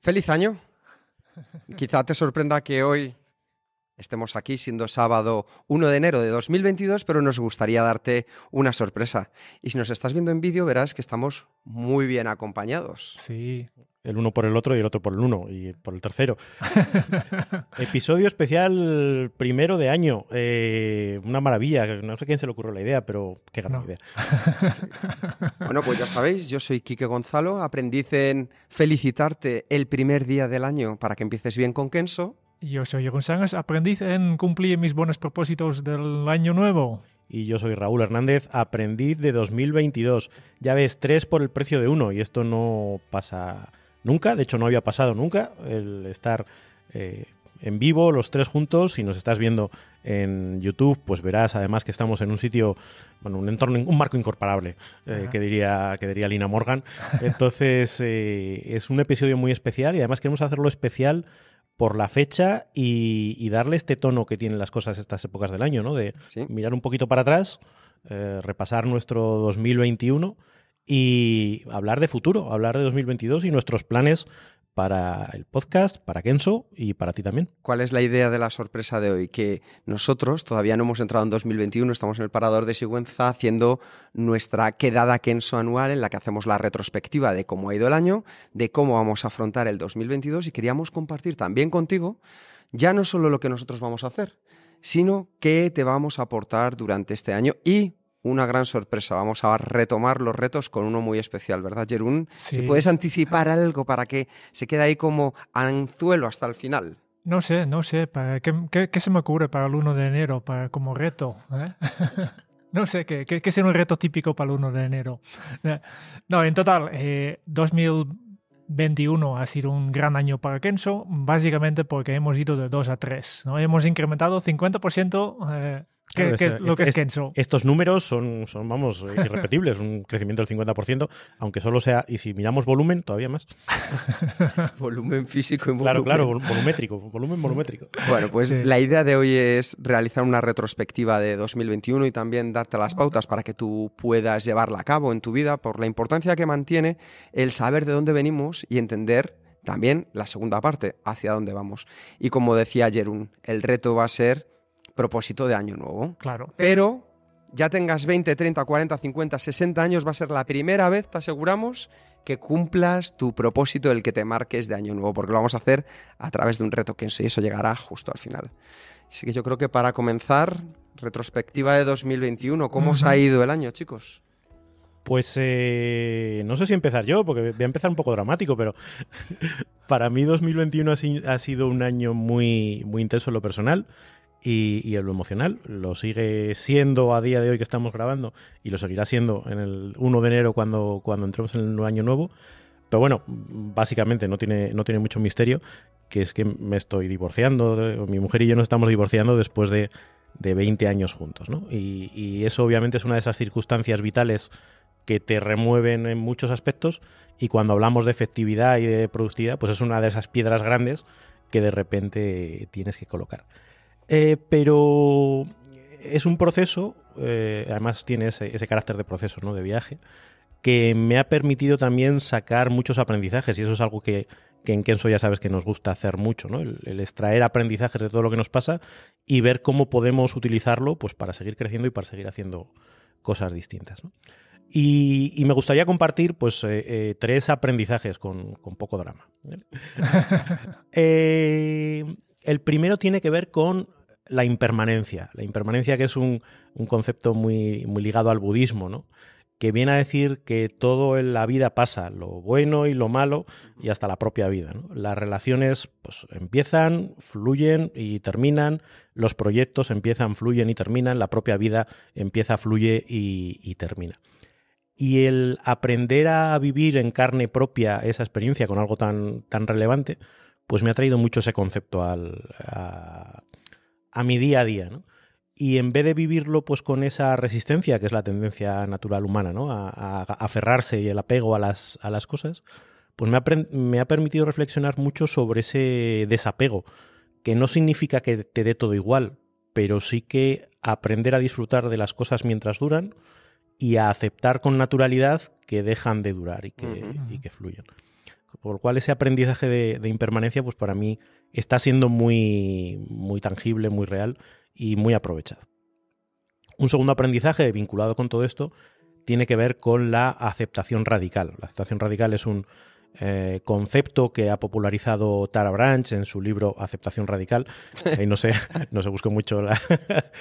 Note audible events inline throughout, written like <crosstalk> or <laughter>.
Feliz año. Quizá te sorprenda que hoy estemos aquí siendo sábado 1 de enero de 2022, pero nos gustaría darte una sorpresa. Y si nos estás viendo en vídeo, verás que estamos muy bien acompañados. Sí, el uno por el otro y el otro por el uno y por el tercero. <laughs> Episodio especial primero de año. Eh, una maravilla. No sé quién se le ocurrió la idea, pero qué gran idea. <laughs> bueno, pues ya sabéis, yo soy Quique Gonzalo. Aprendiz en felicitarte el primer día del año para que empieces bien con Kenso. Yo soy Egon Sánchez, aprendiz en cumplir mis buenos propósitos del año nuevo. Y yo soy Raúl Hernández, aprendiz de 2022. Ya ves, tres por el precio de uno y esto no pasa nunca, de hecho no había pasado nunca el estar eh, en vivo los tres juntos, si nos estás viendo en YouTube, pues verás además que estamos en un sitio, bueno, un entorno, un marco incorporable, eh, que, diría, que diría Lina Morgan. <laughs> Entonces eh, es un episodio muy especial y además queremos hacerlo especial por la fecha y, darle este tono que tienen las cosas estas épocas del año, ¿no? De mirar un poquito para atrás, repasar nuestro 2021 y hablar de futuro, hablar de 2022 y nuestros planes para el podcast, para Kenso y para ti también. ¿Cuál es la idea de la sorpresa de hoy? Que nosotros todavía no hemos entrado en 2021, estamos en el Parador de Sigüenza haciendo nuestra quedada Kenso anual en la que hacemos la retrospectiva de cómo ha ido el año, de cómo vamos a afrontar el 2022 y queríamos compartir también contigo ya no solo lo que nosotros vamos a hacer, sino qué te vamos a aportar durante este año y una gran sorpresa. Vamos a retomar los retos con uno muy especial, ¿verdad, Jerún? Si puedes anticipar algo para que se quede ahí como anzuelo hasta el final? No sé, no sé. Para, ¿qué, qué, se me ocurre para el 1 de enero para, como reto? ¿eh? <laughs> no sé, ¿qué, qué, un reto típico para el 1 de enero? <laughs> no, en total, 2021 eh, ha sido un gran año para Kenzo, básicamente porque hemos ido de 2 a 3. ¿no? Hemos incrementado 50%. Eh, lo que es, Estos números son, son, vamos, eh, irrepetibles, un <laughs> crecimiento del 50%, aunque solo sea, y si miramos volumen, todavía más. <laughs> volumen físico y volumen. Claro, claro, volumétrico, volumen volumétrico. Bueno, pues la idea de hoy es realizar una retrospectiva de 2021 y también darte las pautas para que tú puedas llevarla a cabo en tu vida por la importancia que mantiene el saber de dónde venimos y entender también la segunda parte, hacia dónde vamos. Y como decía Jerún, el reto va a ser propósito de año nuevo. Claro. Pero ya tengas 20, 30, 40, 50, 60 años, va a ser la primera vez, te aseguramos, que cumplas tu propósito, el que te marques de año nuevo, porque lo vamos a hacer a través de un reto que eso llegará justo al final. Así que yo creo que para comenzar, retrospectiva de 2021, ¿cómo os ha ido el año, chicos? Pues eh, no sé si empezar yo, porque voy a empezar un poco dramático, pero <laughs> para mí 2021 ha sido un año muy, muy intenso en lo personal. Y, lo emocional lo sigue siendo a día de hoy que estamos grabando y lo seguirá siendo en el 1 de enero cuando, cuando entremos en el año nuevo. Pero bueno, básicamente no tiene, no tiene mucho misterio, que es que me estoy divorciando, mi mujer y yo nos estamos divorciando después de, 20 años juntos, Y, y eso obviamente es una de esas circunstancias vitales que te remueven en muchos aspectos y cuando hablamos de efectividad y de productividad, pues es una de esas piedras grandes que de repente tienes que colocar. Eh, pero es un proceso, eh, además tiene ese, carácter de proceso, ¿no? De viaje, que me ha permitido también sacar muchos aprendizajes y eso es algo que, en Kenso ya sabes que nos gusta hacer mucho, ¿no? El, extraer aprendizajes de todo lo que nos pasa y ver cómo podemos utilizarlo pues, para seguir creciendo y para seguir haciendo cosas distintas, Y, me gustaría compartir pues, eh, tres aprendizajes con, poco drama. <laughs> el primero tiene que ver con la impermanencia. La impermanencia que es un, concepto muy, muy, ligado al budismo, ¿no? que viene a decir que todo en la vida pasa, lo bueno y lo malo y hasta la propia vida. Las relaciones pues, empiezan, fluyen y terminan, los proyectos empiezan, fluyen y terminan, la propia vida empieza, fluye y, termina. Y el aprender a vivir en carne propia esa experiencia con algo tan, tan relevante, pues me ha traído mucho ese concepto al, a mi día a día, ¿no? Y en vez de vivirlo pues con esa resistencia, que es la tendencia natural humana, ¿no? A, aferrarse y el apego a las, a las cosas, pues me ha, me ha permitido reflexionar mucho sobre ese desapego, que no significa que te dé todo igual, pero sí que aprender a disfrutar de las cosas mientras duran y a aceptar con naturalidad que dejan de durar y que, que fluyan. Por lo cual ese aprendizaje de, de impermanencia, pues para mí está siendo muy, muy tangible, muy real y muy aprovechado. Un segundo aprendizaje vinculado con todo esto tiene que ver con la aceptación radical. La aceptación radical es un eh, concepto que ha popularizado Tara Branch en su libro Aceptación Radical. Ahí no se, <laughs> no se buscó mucho la...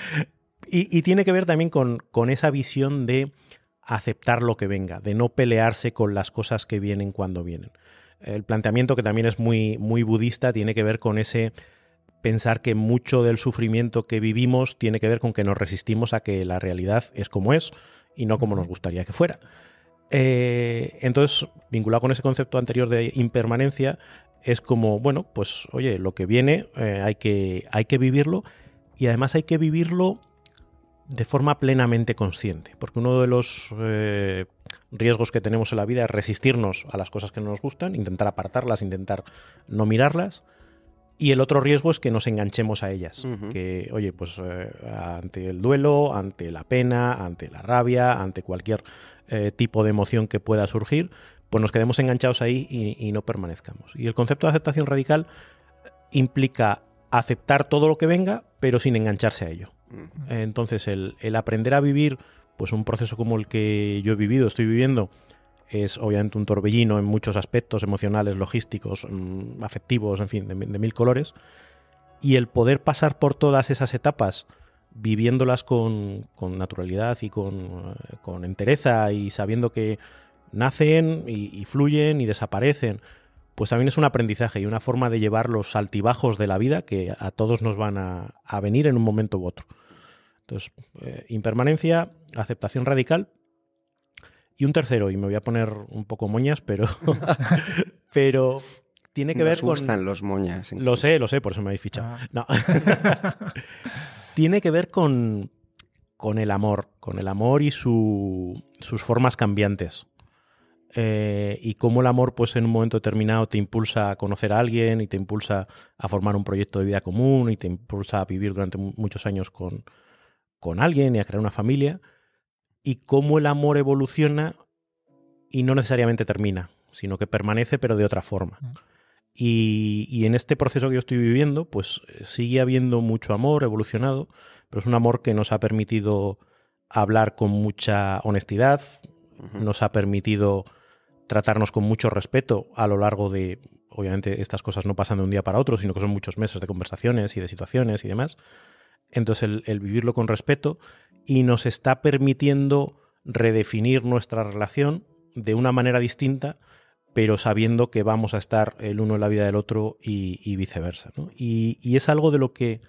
<laughs> y, tiene que ver también con esa visión de aceptar lo que venga, de no pelearse con las cosas que vienen cuando vienen el planteamiento que también es muy, muy budista tiene que ver con ese pensar que mucho del sufrimiento que vivimos tiene que ver con que nos resistimos a que la realidad es como es y no como nos gustaría que fuera. Eh, entonces, vinculado con ese concepto anterior de impermanencia, es como, bueno, pues oye, lo que viene eh, hay, que, hay que vivirlo y además hay que vivirlo de forma plenamente consciente, porque uno de los eh, riesgos que tenemos en la vida es resistirnos a las cosas que no nos gustan, intentar apartarlas, intentar no mirarlas, y el otro riesgo es que nos enganchemos a ellas, que, oye, pues eh, ante el duelo, ante la pena, ante la rabia, ante cualquier eh, tipo de emoción que pueda surgir, pues nos quedemos enganchados ahí y no permanezcamos. Y el concepto de aceptación radical implica aceptar todo lo que venga, pero sin engancharse a ello. Entonces, el, aprender a vivir, pues un proceso como el que yo he vivido, estoy viviendo, es obviamente un torbellino en muchos aspectos emocionales, logísticos, mm, afectivos, en fin, de, mil colores. Y el poder pasar por todas esas etapas viviéndolas con, naturalidad y con, entereza y sabiendo que nacen y fluyen y desaparecen pues también es un aprendizaje y una forma de llevar los altibajos de la vida que a todos nos van a, venir en un momento u otro. Entonces, eh, impermanencia, aceptación radical. Y un tercero, y me voy a poner un poco moñas, pero, <laughs> <laughs> pero tiene que ver gustan los moñas. Lo sé, lo sé, por eso me habéis fichado. Ah. No. <laughs> tiene que ver con, el amor, con el amor y sus formas cambiantes. Eh, y cómo el amor, pues en un momento determinado, te impulsa a conocer a alguien y te impulsa a formar un proyecto de vida común y te impulsa a vivir durante muchos años con, alguien y a crear una familia. Y cómo el amor evoluciona y no necesariamente termina, sino que permanece, pero de otra forma. Mm. Y, en este proceso que yo estoy viviendo, pues sigue habiendo mucho amor evolucionado, pero es un amor que nos ha permitido hablar con mucha honestidad, nos ha permitido tratarnos con mucho respeto a lo largo de, obviamente estas cosas no pasan de un día para otro, sino que son muchos meses de conversaciones y de situaciones y demás. Entonces el, vivirlo con respeto y nos está permitiendo redefinir nuestra relación de una manera distinta, pero sabiendo que vamos a estar el uno en la vida del otro y, viceversa. Y, es algo de lo que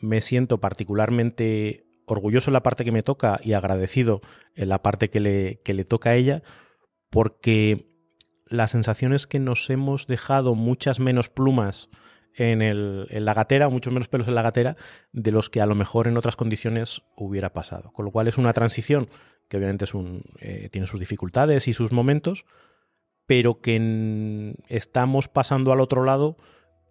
me siento particularmente orgulloso en la parte que me toca y agradecido en la parte que le, que le toca a ella, porque la sensación es que nos hemos dejado muchas menos plumas en, la gatera, muchos menos pelos en la gatera, de los que a lo mejor en otras condiciones hubiera pasado. Con lo cual es una transición que obviamente eh, tiene sus dificultades y sus momentos, pero que estamos pasando al otro lado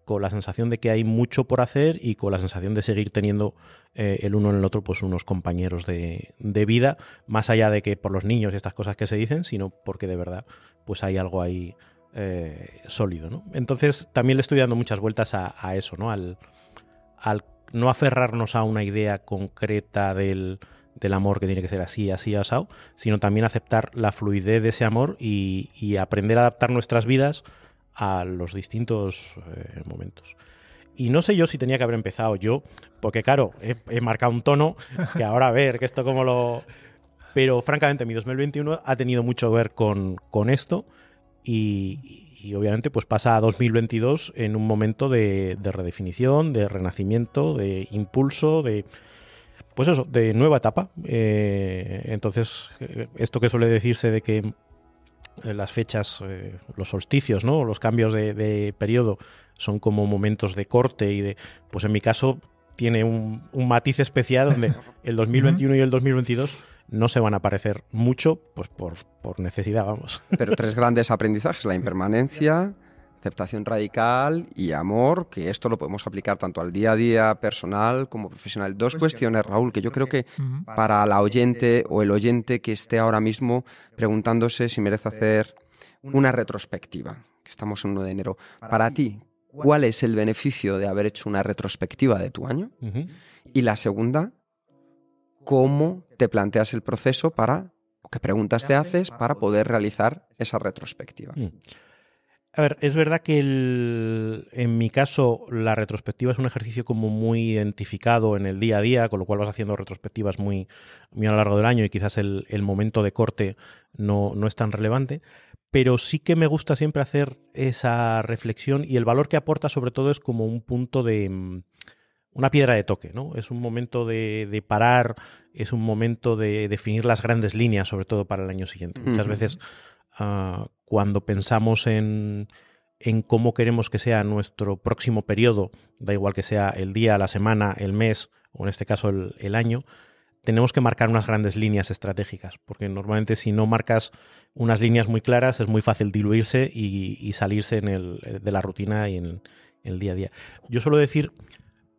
con la sensación de que hay mucho por hacer y con la sensación de seguir teniendo eh, el uno en el otro pues unos compañeros de, vida, más allá de que por los niños y estas cosas que se dicen, sino porque de verdad pues hay algo ahí eh, sólido. Entonces también le estoy dando muchas vueltas a, eso, ¿no? Al, al, no aferrarnos a una idea concreta del, amor que tiene que ser así, así, asado, sino también aceptar la fluidez de ese amor y, y aprender a adaptar nuestras vidas a los distintos eh, momentos. Y no sé yo si tenía que haber empezado yo, porque claro, he, marcado un tono que ahora a ver, que esto cómo lo... Pero francamente, mi 2021 ha tenido mucho que ver con, esto y, obviamente pues pasa a 2022 en un momento de, redefinición, de renacimiento, de impulso, de, pues eso, de nueva etapa. Eh, entonces, eh, esto que suele decirse de que eh, las fechas, eh, los solsticios, ¿no? Los cambios de, periodo son como momentos de corte y de. Pues en mi caso tiene un, matiz especial donde <laughs> el 2021 y el 2022 no se van a parecer mucho, pues por, por necesidad, vamos. Pero tres grandes aprendizajes: la impermanencia. <laughs> aceptación radical y amor, que esto lo podemos aplicar tanto al día a día personal como profesional. Dos pues cuestiones, Raúl, que yo creo que para la oyente o el oyente que esté ahora mismo preguntándose si merece hacer una retrospectiva, que estamos en 1 de enero, para ti, ¿cuál es el beneficio de haber hecho una retrospectiva de tu año? Y la segunda, ¿cómo te planteas el proceso para, qué preguntas te haces para poder realizar esa retrospectiva? Mm. A ver, es verdad que en mi caso la retrospectiva es un ejercicio como muy identificado en el día a día, con lo cual vas haciendo retrospectivas muy, a lo largo del año y quizás el, momento de corte no, no, es tan relevante, pero sí que me gusta siempre hacer esa reflexión y el valor que aporta sobre todo es como un punto de mm, una piedra de toque, ¿no? Es un momento de, parar, es un momento de definir las grandes líneas, sobre todo para el año siguiente. Muchas veces Ah, cuando pensamos en, cómo queremos que sea nuestro próximo periodo, da igual que sea el día, la semana, el mes o en este caso el, año, tenemos que marcar unas grandes líneas estratégicas, porque normalmente si no marcas unas líneas muy claras es muy fácil diluirse y, salirse de la rutina y en, en, el día a día. Yo suelo decir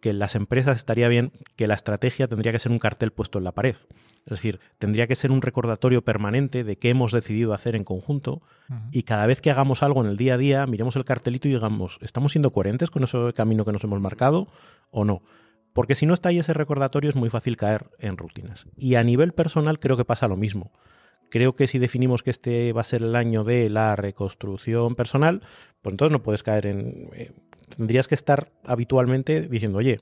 que en las empresas estaría bien que la estrategia tendría que ser un cartel puesto en la pared. Es decir, tendría que ser un recordatorio permanente de qué hemos decidido hacer en conjunto y cada vez que hagamos algo en el día a día, miremos el cartelito y digamos, ¿estamos siendo coherentes con ese camino que nos hemos marcado o no? Porque si no está ahí ese recordatorio es muy fácil caer en rutinas. Y a nivel personal creo que pasa lo mismo. Creo que si definimos que este va a ser el año de la reconstrucción personal, pues entonces no puedes caer en... Eh, tendrías que estar habitualmente diciendo, oye,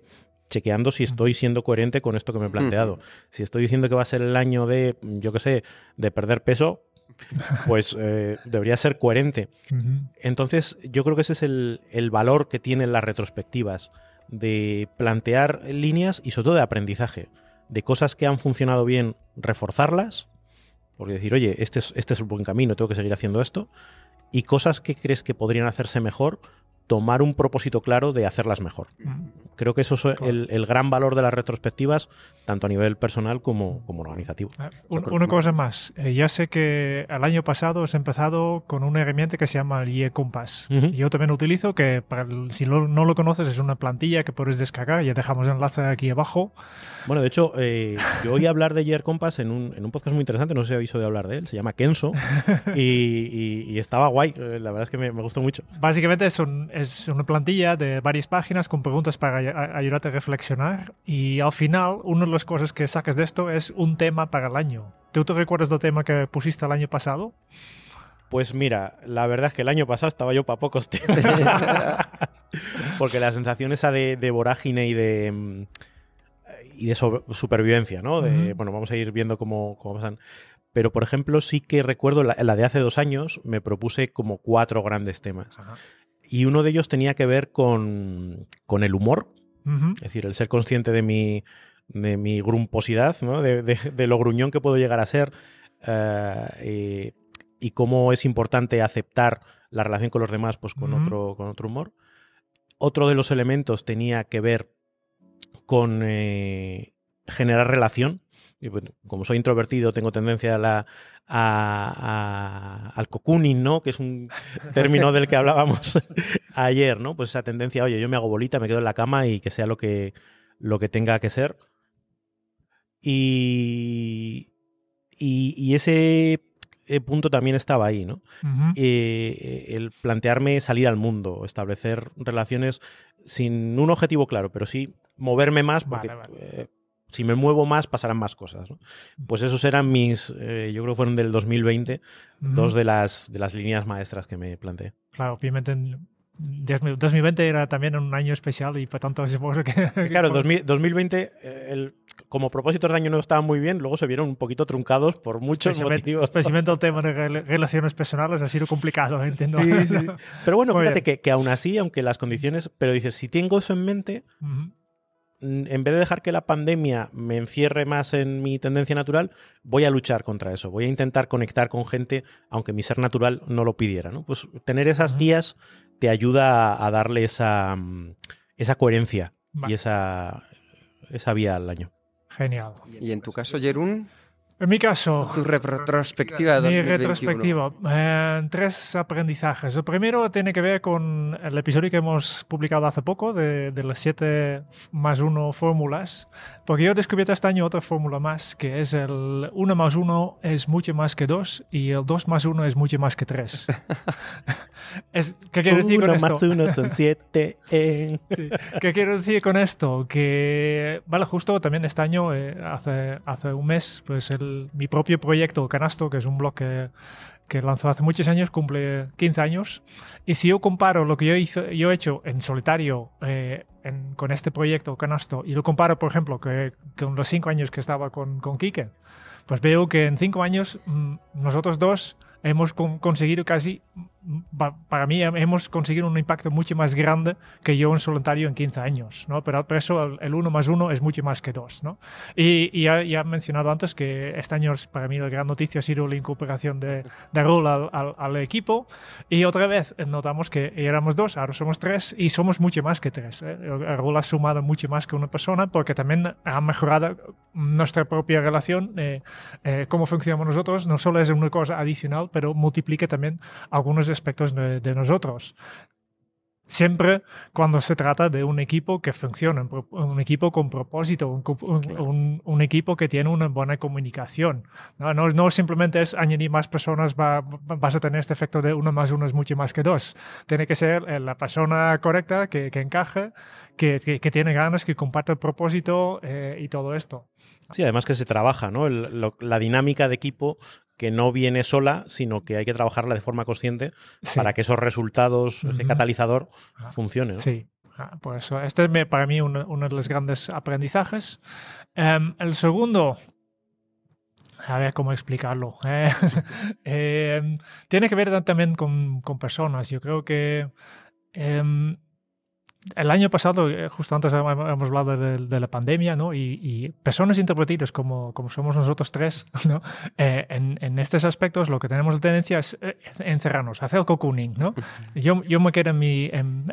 chequeando si estoy siendo coherente con esto que me he mm. planteado. Si estoy diciendo que va a ser el año de, yo qué sé, de perder peso, pues eh, debería ser coherente. Entonces, yo creo que ese es el, valor que tienen las retrospectivas, de plantear líneas y sobre todo de aprendizaje, de cosas que han funcionado bien, reforzarlas, porque decir, oye, este este es el buen camino, tengo que seguir haciendo esto, y cosas que crees que podrían hacerse mejor, tomar un propósito claro de hacerlas mejor. Mm. Creo que eso es el, gran valor de las retrospectivas, tanto a nivel personal como, organizativo. una cosa más. Eh, ya sé que el año pasado has empezado con una herramienta que se llama el IE Compass. Yo también lo utilizo, que si no lo conoces es una plantilla que puedes descargar. Ya dejamos el enlace aquí abajo. Bueno, de hecho, eh, yo oí hablar de IE Compass en un, en un, podcast muy interesante, no sé si habéis oído hablar de él, se llama Kenso, <laughs> y, estaba guay. Eh, la verdad es que me, me gustó mucho. Básicamente es un es una plantilla de varias páginas con preguntas para ayudarte a reflexionar y al final una de las cosas que saques de esto es un tema para el año. ¿Tú te recuerdas del tema que pusiste el año pasado? Pues mira, la verdad es que el año pasado estaba yo para pocos temas. <laughs> Porque la sensación esa de, vorágine y de y de supervivencia, ¿no? De, Bueno, vamos a ir viendo cómo, cómo, pasan. Pero, por ejemplo, sí que recuerdo la, de hace dos años, me propuse como cuatro grandes temas y uno de ellos tenía que ver con, el humor, es decir, el ser consciente de mi, de mi grumposidad, de, lo gruñón que puedo llegar a ser eh, y, cómo es importante aceptar la relación con los demás pues, con, otro, con otro humor. Otro de los elementos tenía que ver con eh, generar relación, como soy introvertido, tengo tendencia a al cocooning, ¿no? Que es un término del que hablábamos <laughs> ayer, ¿no? Pues esa tendencia, oye, yo me hago bolita, me quedo en la cama y que sea lo que, lo que tenga que ser. Y, y, ese e punto también estaba ahí, ¿no? Eh, eh, el plantearme salir al mundo, establecer relaciones sin un objetivo claro, pero sí moverme más porque eh, si me muevo más, pasarán más cosas. Pues esos eran mis, eh, yo creo que fueron del 2020, dos de las, de las líneas maestras que me planteé. Claro, obviamente en 2020 era también un año especial y por pues, tanto supongo que... <laughs> Claro, 2020 <laughs> eh, el, como propósito de año nuevo estaba muy bien, luego se vieron un poquito truncados por muchos especialmente, motivos. Especialmente <laughs> el tema de relaciones personales ha sido complicado, entiendo. Pero bueno, fíjate que, aún así, aunque las condiciones... Pero dices, si tengo eso en mente en vez de dejar que la pandemia me encierre más en mi tendencia natural, voy a luchar contra eso. Voy a intentar conectar con gente, aunque mi ser natural no lo pidiera. ¿no? Pues tener esas guías te ayuda a darle esa, mm, esa coherencia y esa, esa vía al año. Genial. ¿Y en tu caso, Jerún? En mi caso. Tu retrospectiva de Mi retrospectiva. Eh, tres aprendizajes. El primero tiene que ver con el episodio que hemos publicado hace poco de, las 7 más 1 fórmulas. Porque yo he descubierto este año otra fórmula más, que es el 1 más 1 es mucho más que 2 y el 2 más 1 es mucho más que 3. <laughs> ¿Qué quiero decir con esto? son 7. Eh. <laughs> ¿Qué quiero decir con esto? Que, vale, justo también este año, eh, hace, hace un mes, pues el mi propio proyecto Canasto, que es un blog que, lanzó hace muchos años, cumple 15 años. Y si yo comparo lo que yo, yo he hecho en solitario eh, con este proyecto Canasto y lo comparo, por ejemplo, que, con los 5 años que estaba con, con Quique, pues veo que en 5 años mm, nosotros dos hemos conseguido casi para mí hemos conseguido un impacto mucho más grande que yo en solitario en 15 años, ¿no? Pero, por eso el 1 más 1 es mucho más que 2, ¿no? Y, ya, ya, he mencionado antes que este año para mí la gran noticia ha sido la incorporación de, de al, al, equipo y otra vez eh, notamos que éramos dos, ahora somos tres y somos mucho más que tres. ¿eh? eh ha sumado mucho más que una persona porque también ha mejorado nuestra propia relación, eh, cómo funcionamos nosotros, no solo es una cosa adicional, pero multiplica también algunos de aspectos de, nosotros siempre cuando se trata de un equipo que funciona, un equipo con propósito, un, equipo que tiene una buena comunicación. No, no, simplemente es añadir más personas, va, vas a tener este efecto de uno más uno es mucho más que dos. Tiene que ser eh, la persona correcta que, encaje, que, que, tiene ganas, que comparte el propósito eh, y todo esto. Sí, además que se trabaja, ¿no? la dinámica de equipo que no viene sola, sino que hay que trabajarla de forma consciente para que esos resultados, ese catalizador, funcione. Sí. Ah, por pues eso, este es para mí uno, de los grandes aprendizajes. Em, el segundo, a ver cómo explicarlo. ¿eh? <laughs> <laughs> Em, tiene que ver también con, personas. Yo creo que em, el año pasado, eh, justo antes hemos hablado de, la pandemia, ¿no? Y, personas introvertidas como, como somos nosotros tres, ¿no? Eh, en, estos aspectos lo que tenemos la tendencia es encerrarnos, hacer cocooning, ¿no? Yo, yo me quedo en mi... En,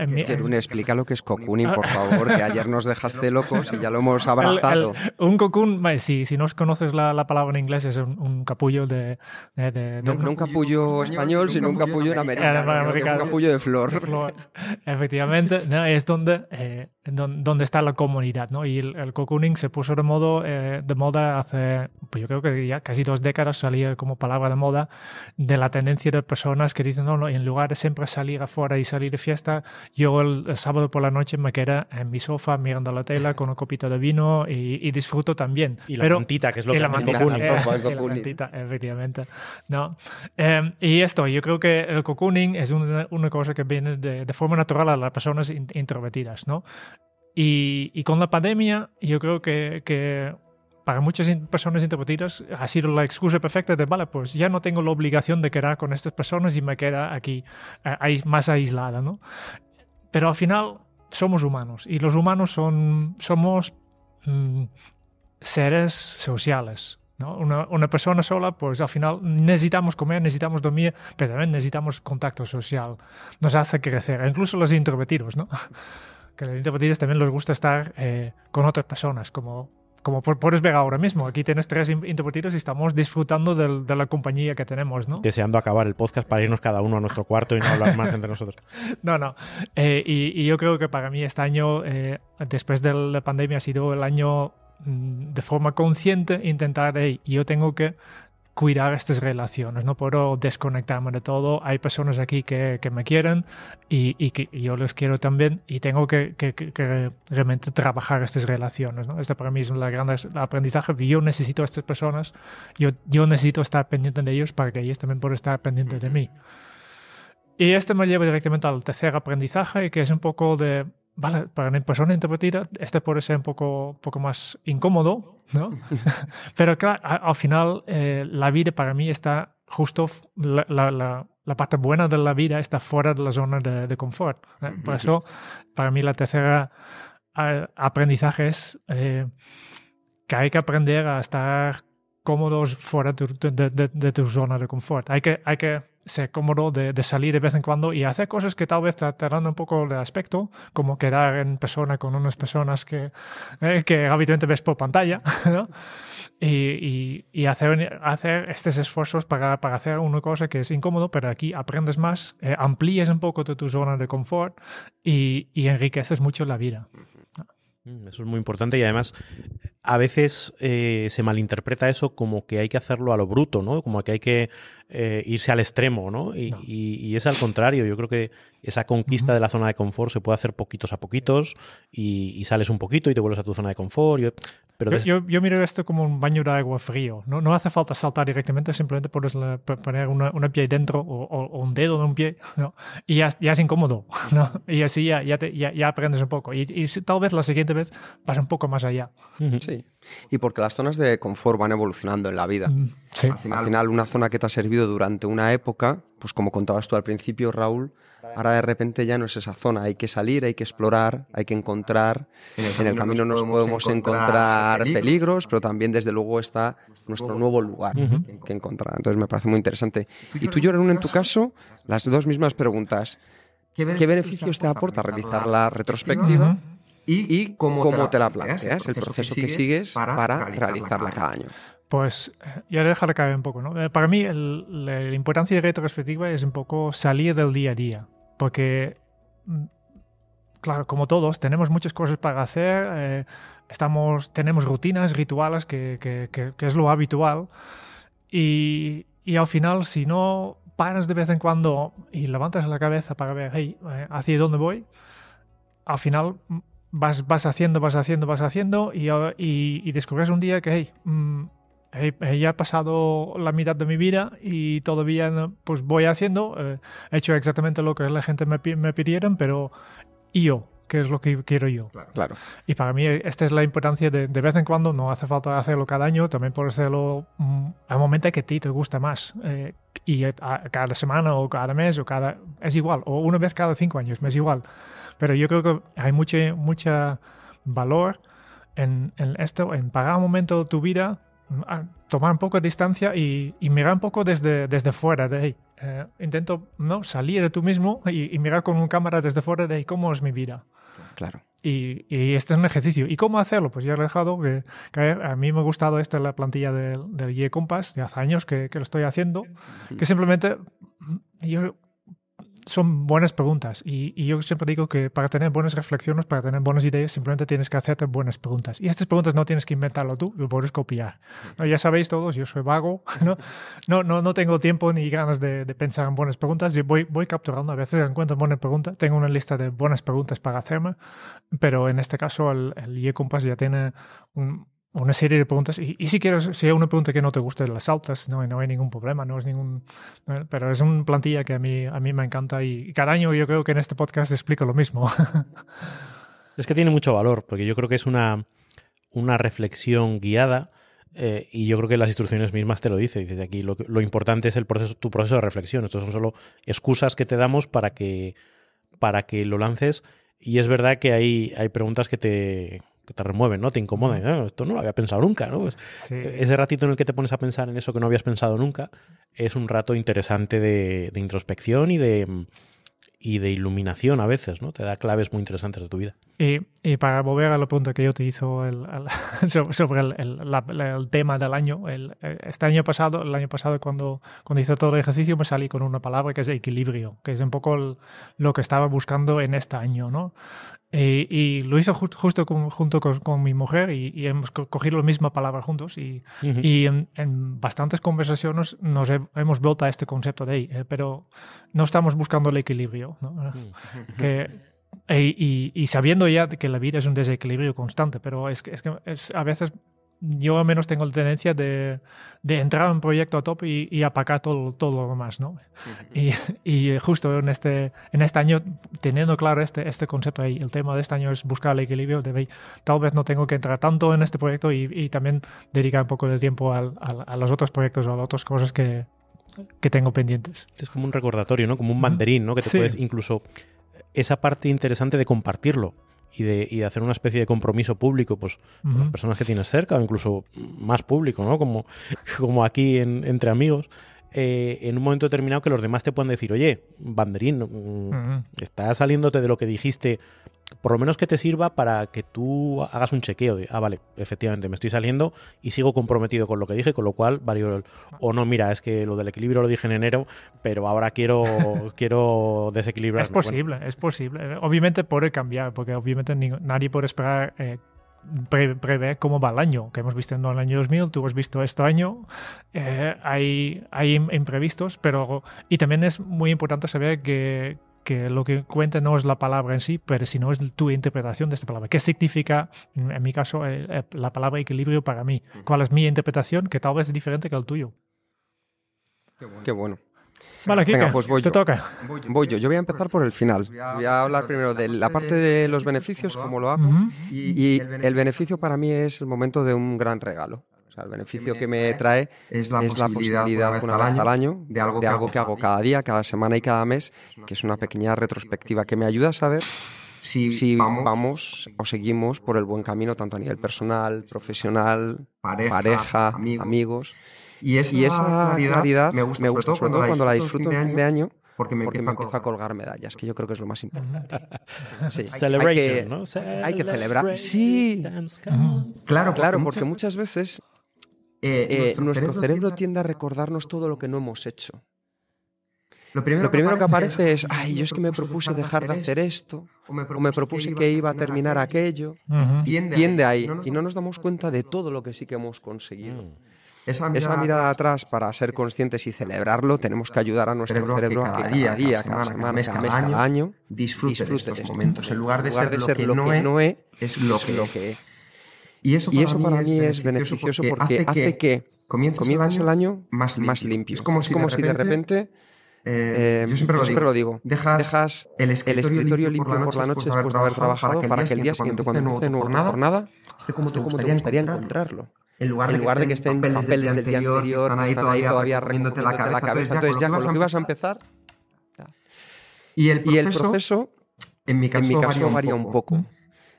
explica lo que es cocooning, por ah. favor, que ayer nos <laughs> dejaste locos y ya lo hemos <laughs> abrazado. un cocoon, si, si no conoces la, palabra en inglés, es un, capullo de... no, un capullo español, sino un capullo en americano, un capullo de flor. Efectivamente, no, es donde eh, donde está la comunidad, ¿no? Y el, cocooning se puso de, modo, eh, de moda hace, pues yo creo que ya casi dos décadas salía como palabra de moda de la tendencia de personas que dicen, no, no, en lugar de siempre salir afuera y salir de fiesta, yo el, sábado por la noche me quedo en mi sofá mirando la tela con un copito de vino y, disfruto también. Y la mantita, que es lo que es cocooning. Eh, <laughs> la mantita, efectivamente. ¿no? Em, y esto, yo creo que el cocooning es una, cosa que viene de, forma natural a las personas introvertidas, ¿no? Y, con la pandemia, yo creo que, para muchas personas introvertidas ha sido la excusa perfecta de, vale, pues ya no tengo la obligación de quedar con estas personas y me queda aquí más aislada, ¿no? Pero al final somos humanos y los humanos son, somos mm, seres sociales. ¿no? Una, una, persona sola, pues al final necesitamos comer, necesitamos dormir, pero también necesitamos contacto social. Nos hace crecer, incluso los introvertidos, ¿no? <laughs> que a los intérpretes también les gusta estar eh, con otras personas, como, como por, por ahora mismo. Aquí tienes tres intérpretes y estamos disfrutando de la compañía que tenemos, ¿no? Deseando acabar el podcast para irnos cada uno a nuestro cuarto y no hablar más entre nosotros. <laughs> No, no. Eh, y, yo creo que para mí este año, eh, después de la pandemia, ha sido el año mm, de forma consciente intentar, hey, yo tengo que cuidar estas relaciones, no puedo desconectarme de todo, hay personas aquí que, que me quieren y, y que yo los quiero también y tengo que, que, realmente trabajar estas relaciones. ¿no? Este para mí es una gran aprendizaje, yo necesito a estas personas, yo, yo necesito estar pendiente de ellos para que ellos también puedan estar pendientes de mí. Y esto me lleva directamente al tercer aprendizaje, que es un poco de Vale, para pues, una persona interpretada este puede ser un poco, poco más incómodo, ¿no? <laughs> Pero claro, al final eh, la vida para mí está justo, la, la, parte buena de la vida está fuera de la zona de, confort. ¿eh? Por eso, para mí la tercera aprendizaje es eh, que hay que aprender a estar cómodos fuera de, de tu zona de confort. Hay que, hay que ser cómodo de, salir de vez en cuando y hacer cosas que tal vez te dan un poco de aspecto, como quedar en persona con unas personas que, eh, que habitualmente ves por pantalla, <laughs> ¿no? y, y, hacer, hacer estos esfuerzos para, para, hacer una cosa que es incómodo, pero aquí aprendes más, eh, amplíes un poco de tu zona de confort y, y enriqueces mucho la vida. Mm, eso es muy importante y además a veces eh, se malinterpreta eso como que hay que hacerlo a lo bruto, ¿no? Como que hay que eh, irse al extremo, ¿no? Y, es al contrario. Yo creo que esa conquista de la zona de confort se puede hacer poquitos a poquitos y, sales un poquito y te vuelves a tu zona de confort. Yo, pero yo, miro esto como un baño de agua frío. No, hace falta saltar directamente, simplemente puedes poner una, una pie dentro o, un dedo de un pie <laughs> y ya, es incómodo. <laughs> ¿no? Y así ya, ya, te, ya, aprendes un poco. Y, tal vez la siguiente vez vas un poco más allá. Y porque las zonas de confort van evolucionando en la vida. Mm, al, final, una zona que te ha servido durante una época, pues como contabas tú al principio, Raúl, ahora de repente ya no es esa zona. Hay que salir, hay que explorar, hay que encontrar. En el, camino nos podemos encontrar, peligros, pero también desde luego está nuestro nuevo lugar que encontrar. Entonces me parece muy interesante. Y tú, Lloran, en tu caso, las dos mismas preguntas. ¿Qué beneficios te aporta realizar la retrospectiva? y, cómo, te la, planteas, el proceso, que, sigues para, realizarla, cada año. Pues eh, ya de dejar caer un poco, ¿no? Eh, para mí la, importancia de retrospectiva es un poco salir del día a día, porque mm, claro, como todos, tenemos muchas cosas para hacer, eh, estamos, tenemos rutinas, rituales, que, que, es lo habitual, y, y, al final, si no paras de vez en cuando y levantas la cabeza para ver, hey, hacia dónde voy, al final vas, vas haciendo, vas haciendo, vas haciendo y, y, descubres un día que, hey, mm, ya he pasado la mitad de mi vida y todavía pues voy haciendo, eh, he hecho exactamente lo que la gente me, me pidieron, pero ¿y yo? ¿Qué es lo que quiero yo? Claro. Y para mí eh, esta es la importancia de, de vez en cuando, no hace falta hacerlo cada año, también por hacerlo mm, al momento que a ti te gusta más. Eh, y cada semana o cada mes o cada... es igual, o una vez cada cinco años, me es igual. Pero yo creo que hay mucho, mucha valor en, en, esto, en pagar un momento de tu vida, tomar un poco de distancia y, mirar un poco desde, desde fuera de eh, intento ¿no? salir de tú mismo y, mirar con una cámara desde fuera de cómo es mi vida. Claro. Y, este es un ejercicio. ¿Y cómo hacerlo? Pues ya he dejado que, a mí me ha gustado esta la plantilla del, del G Compass de hace años que, lo estoy haciendo, que simplemente yo son buenas preguntas. Y, yo siempre digo que para tener buenas reflexiones, para tener buenas ideas, simplemente tienes que hacerte buenas preguntas. Y estas preguntas no tienes que inventarlo tú, lo puedes copiar. ¿No? Ya sabéis todos, yo soy vago, ¿no? No, no, no tengo tiempo ni ganas de, pensar en buenas preguntas. Yo voy, voy capturando, a veces encuentro buenas preguntas, tengo una lista de buenas preguntas para hacerme, pero en este caso el, el compass ya tiene un, una serie de preguntas. Y, si quieres, si hay una pregunta que no te guste, la saltas, no, no hay ningún problema, no es ningún... pero es una plantilla que a mí, a mí me encanta y, cada año yo creo que en este podcast explico lo mismo. <laughs> es que tiene mucho valor, porque yo creo que es una, una reflexión guiada eh, y yo creo que las instrucciones mismas te lo dicen. aquí, lo, importante es el proceso, tu proceso de reflexión. Estos son solo excusas que te damos para que, para que lo lances. Y es verdad que hay, hay preguntas que te, que te remueven, ¿no? Te incomodan. Ah, esto no lo había pensado nunca, ¿no? Pues, e-, ese ratito en el que te pones a pensar en eso que no habías pensado nunca es un rato interesante de, introspección y de, y de iluminación a veces, ¿no? Te da claves muy interesantes de tu vida. Y, para volver a la pregunta que yo te hizo <laughs> sobre el, tema del año, este año pasado, el año pasado cuando, cuando hice todo el ejercicio me salí con una palabra que es equilibrio, que es un poco lo que estaba buscando en este año, ¿no? Eh, y lo hizo justo junto con, mi mujer y, hemos cogido la misma palabra juntos. Y, y en, en, bastantes conversaciones nos hemos vuelto a este concepto de, ahí, eh, pero no estamos buscando el equilibrio. Eh, y, y, sabiendo ya que la vida es un desequilibrio constante, pero es, es que es, a veces yo al menos tengo la tendencia de, de entrar en un proyecto a top y, y apagar todo, todo lo demás, ¿no? y, justo en este, en este año, teniendo claro este, este concepto ahí, el tema de este año es buscar el equilibrio tal vez no tengo que entrar tanto en este proyecto y, y también dedicar un poco de tiempo al, a los otros proyectos o a las otras cosas que, que tengo pendientes. Es como un recordatorio, ¿no? Como un banderín. ¿no? Que te puedes incluso esa parte interesante de compartirlo y de, hacer una especie de compromiso público pues, con las personas que tienes cerca, o incluso más público, ¿no? Como, <laughs> como aquí entre amigos. Eh, en un momento determinado que los demás te pueden decir, oye, banderín, mm, estás saliéndote de lo que dijiste por lo menos que te sirva para que tú hagas un chequeo. De, ah, vale, efectivamente, me estoy saliendo y sigo comprometido con lo que dije, con lo cual, varios, o no, mira, es que lo del equilibrio lo dije en enero, pero ahora quiero, <laughs> quiero desequilibrar. Es posible, es posible. Obviamente puede cambiar, porque obviamente nadie puede esperar. Eh, prever cómo va el año, que hemos visto en el año 2000, tú has visto este año, eh, hay, hay imprevistos, pero y también es muy importante saber que, que lo que cuenta no es la palabra en sí, pero sino es tu interpretación de esta palabra. ¿Qué significa, en mi caso, la palabra equilibrio para mí? ¿Cuál es mi interpretación que tal vez es diferente que el tuyo? Qué bueno. Vale, aquí pues te toca. Voy yo. Yo voy a empezar por el final. Voy a hablar primero de la parte de los beneficios, cómo lo hago. Y el beneficio para mí es el momento de un gran regalo el beneficio que me trae es la, posibilidad, una vez al año, de algo, que hago cada día, cada semana y cada mes, que es una pequeña retrospectiva que me ayuda a saber si, vamos, o seguimos por el buen camino, tanto a nivel personal, profesional, pareja, amigos. Y esa, y me gusta, sobre, todo, cuando, la disfruto, en fin de año, porque me, empiezo a colgar medallas, que yo creo que es lo más importante. Sí. <laughs> hay que, Hay que celebrar. Sí. Claro, claro, porque muchas veces eh, eh, nuestro, cerebro, tiende a recordarnos todo lo que no hemos hecho. Lo primero, que, aparece es, ay, yo es que me propuse dejar de hacer esto, o me propuse, que iba a terminar aquello, tiende ahí, y no nos damos cuenta de todo lo que sí que hemos conseguido. Mm. Esa mirada, atrás para ser conscientes y celebrarlo, tenemos que ayudar a nuestro cerebro, a que día, a día, cada mes, cada año, disfrute, de estos momentos. En lugar de, ser, lo que, no, es, es lo que, es. Y eso para, mí, es, beneficioso porque, hace, que, que el año, más limpio. Es como si, de, repente, eh, eh, yo siempre lo, digo, lo digo. Dejas, el, escritorio limpio por la noche después de haber trabajado para que el día siguiente, cuando empiece nuevo jornada, esté este como te gustaría encontrarlo. En lugar, de, que estén papeles, del, día anterior, ahí todavía, todavía la cabeza. Entonces, ya, con lo que ibas a empezar. Y el proceso, en mi caso, varía, Un poco.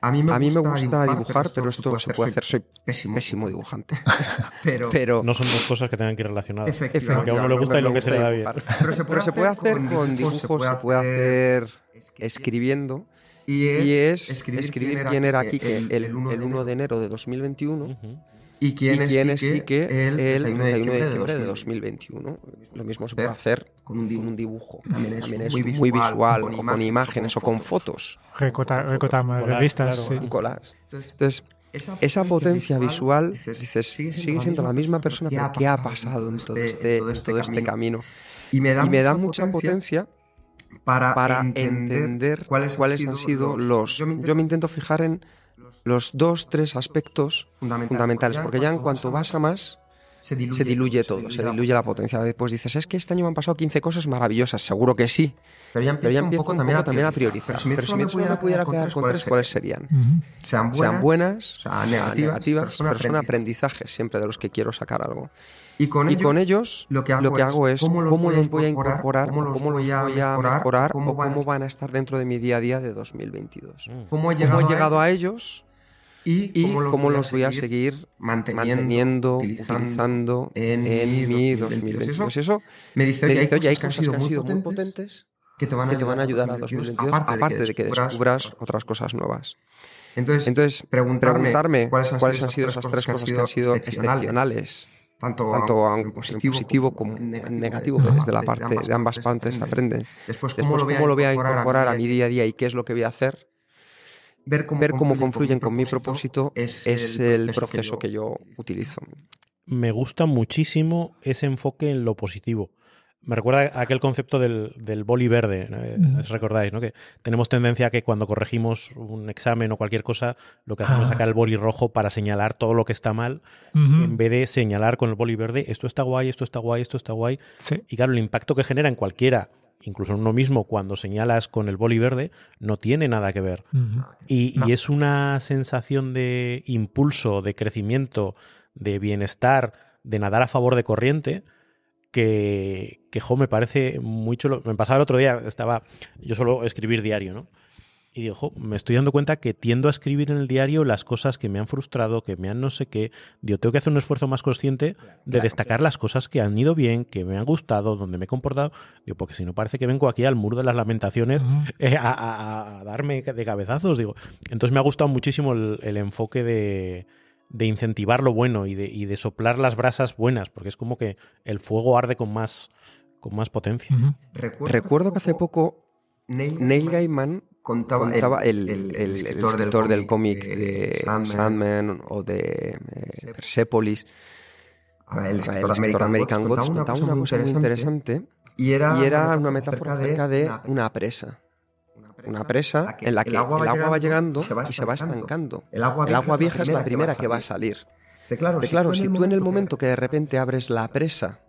A mí me, gusta, dibujar, pero esto, se puede hacer. Soy pésimo, dibujante. <laughs> pero, no son dos cosas que tengan que ir relacionadas. a uno le gusta y lo que se le da bien. Pero se puede, hacer, con dibujos, se puede, hacer escribiendo. Y es, escribir, quién era, aquí el, 1 de enero de 2021. ¿Y quién, ¿Y es, el, 31 de diciembre de, 2021? Lo mismo se puede hacer con un dibujo. También es, muy, visual, con, imágenes o con fotos. Recotamos revistas, Entonces, esa potencia visual, dices, sigue, siendo la misma persona, pero ¿qué ha pasado en este, todo este, este, este camino? Y me da, mucha potencia para, entender, entender cuáles, cuáles han sido los... Yo me intento fijar en los dos, tres aspectos fundamentales, porque ya en cuanto vas a más, se diluye, todo, se diluye, la potencia. Después dices, es que este año me han pasado 15 cosas maravillosas, seguro que sí. Pero ya empiezo, un, poco también, a priorizar. Pero si me, pudiera, quedar con tres, ¿cuáles serían? sean, buenas, sean negativas, pero son, aprendizajes aprendizaje, siempre de los que quiero sacar algo. Y con, ellos, lo, que lo que hago, es, cómo los, voy a incorporar, cómo los, cómo voy a mejorar, o cómo van a estar dentro de mi día a día de 2022. Mm. Cómo he llegado, a, ellos, y, cómo los, voy a seguir manteniendo, utilizando, en, mi 2022. Eso me dice, me que, hay hay cosas que han sido muy potentes que te van a, ayudar a 2022, aparte, de que descubras, otras cosas nuevas. Entonces, Entonces preguntarme, preguntarme, cuáles han, sido esas tres cosas que han sido, excepcionales tanto, positivo, como negativo, desde, la parte de ambas, partes aprenden. Después, ¿cómo, lo, voy a incorporar a mi día a día y qué es lo que voy a hacer? Ver cómo, confluyen con mi propósito es, el proceso que yo utilizo. Me gusta muchísimo ese enfoque en lo positivo me recuerda a aquel concepto del, del boli verde, eh, recordáis, ¿no? Que tenemos tendencia a que cuando corregimos un examen o cualquier cosa, lo que hacemos es ah. sacar el boli rojo para señalar todo lo que está mal, en vez de señalar con el boli verde, esto está guay, esto está guay, esto está guay. Y claro, el impacto que genera en cualquiera incluso en uno mismo, cuando señalas con el boli verde, no tiene nada que ver. y, y, es una sensación de impulso, de crecimiento, de bienestar, de nadar a favor de corriente, que, me parece muy chulo. Me pasaba el otro día, estaba, yo solo escribir diario, ¿no? Y digo, jo, me estoy dando cuenta que tiendo a escribir en el diario las cosas que me han frustrado, que me han no sé qué. Digo, tengo que hacer un esfuerzo más consciente de destacar las cosas que han ido bien, que me han gustado, donde me he comportado. Digo, porque si no parece que vengo aquí al muro de las lamentaciones eh, a, darme de cabezazos. Digo, entonces me ha gustado muchísimo el enfoque de de incentivar lo bueno y de, soplar las brasas buenas, porque es como que el fuego arde con más, con más potencia. Recuerdo, que hace poco Neil, Gaiman contaba, el, el, del cómic de, Sandman, o de eh, Persepolis, el escritor, American, Gods, contaba una cosa interesante, y, era y era, una metáfora acerca de una presa una presa en la que el agua, va, llegando, y se va, estancando. El agua, vieja, es la primera que va a salir. claro, claro, si, tú, en, el momento que de repente abres la presa,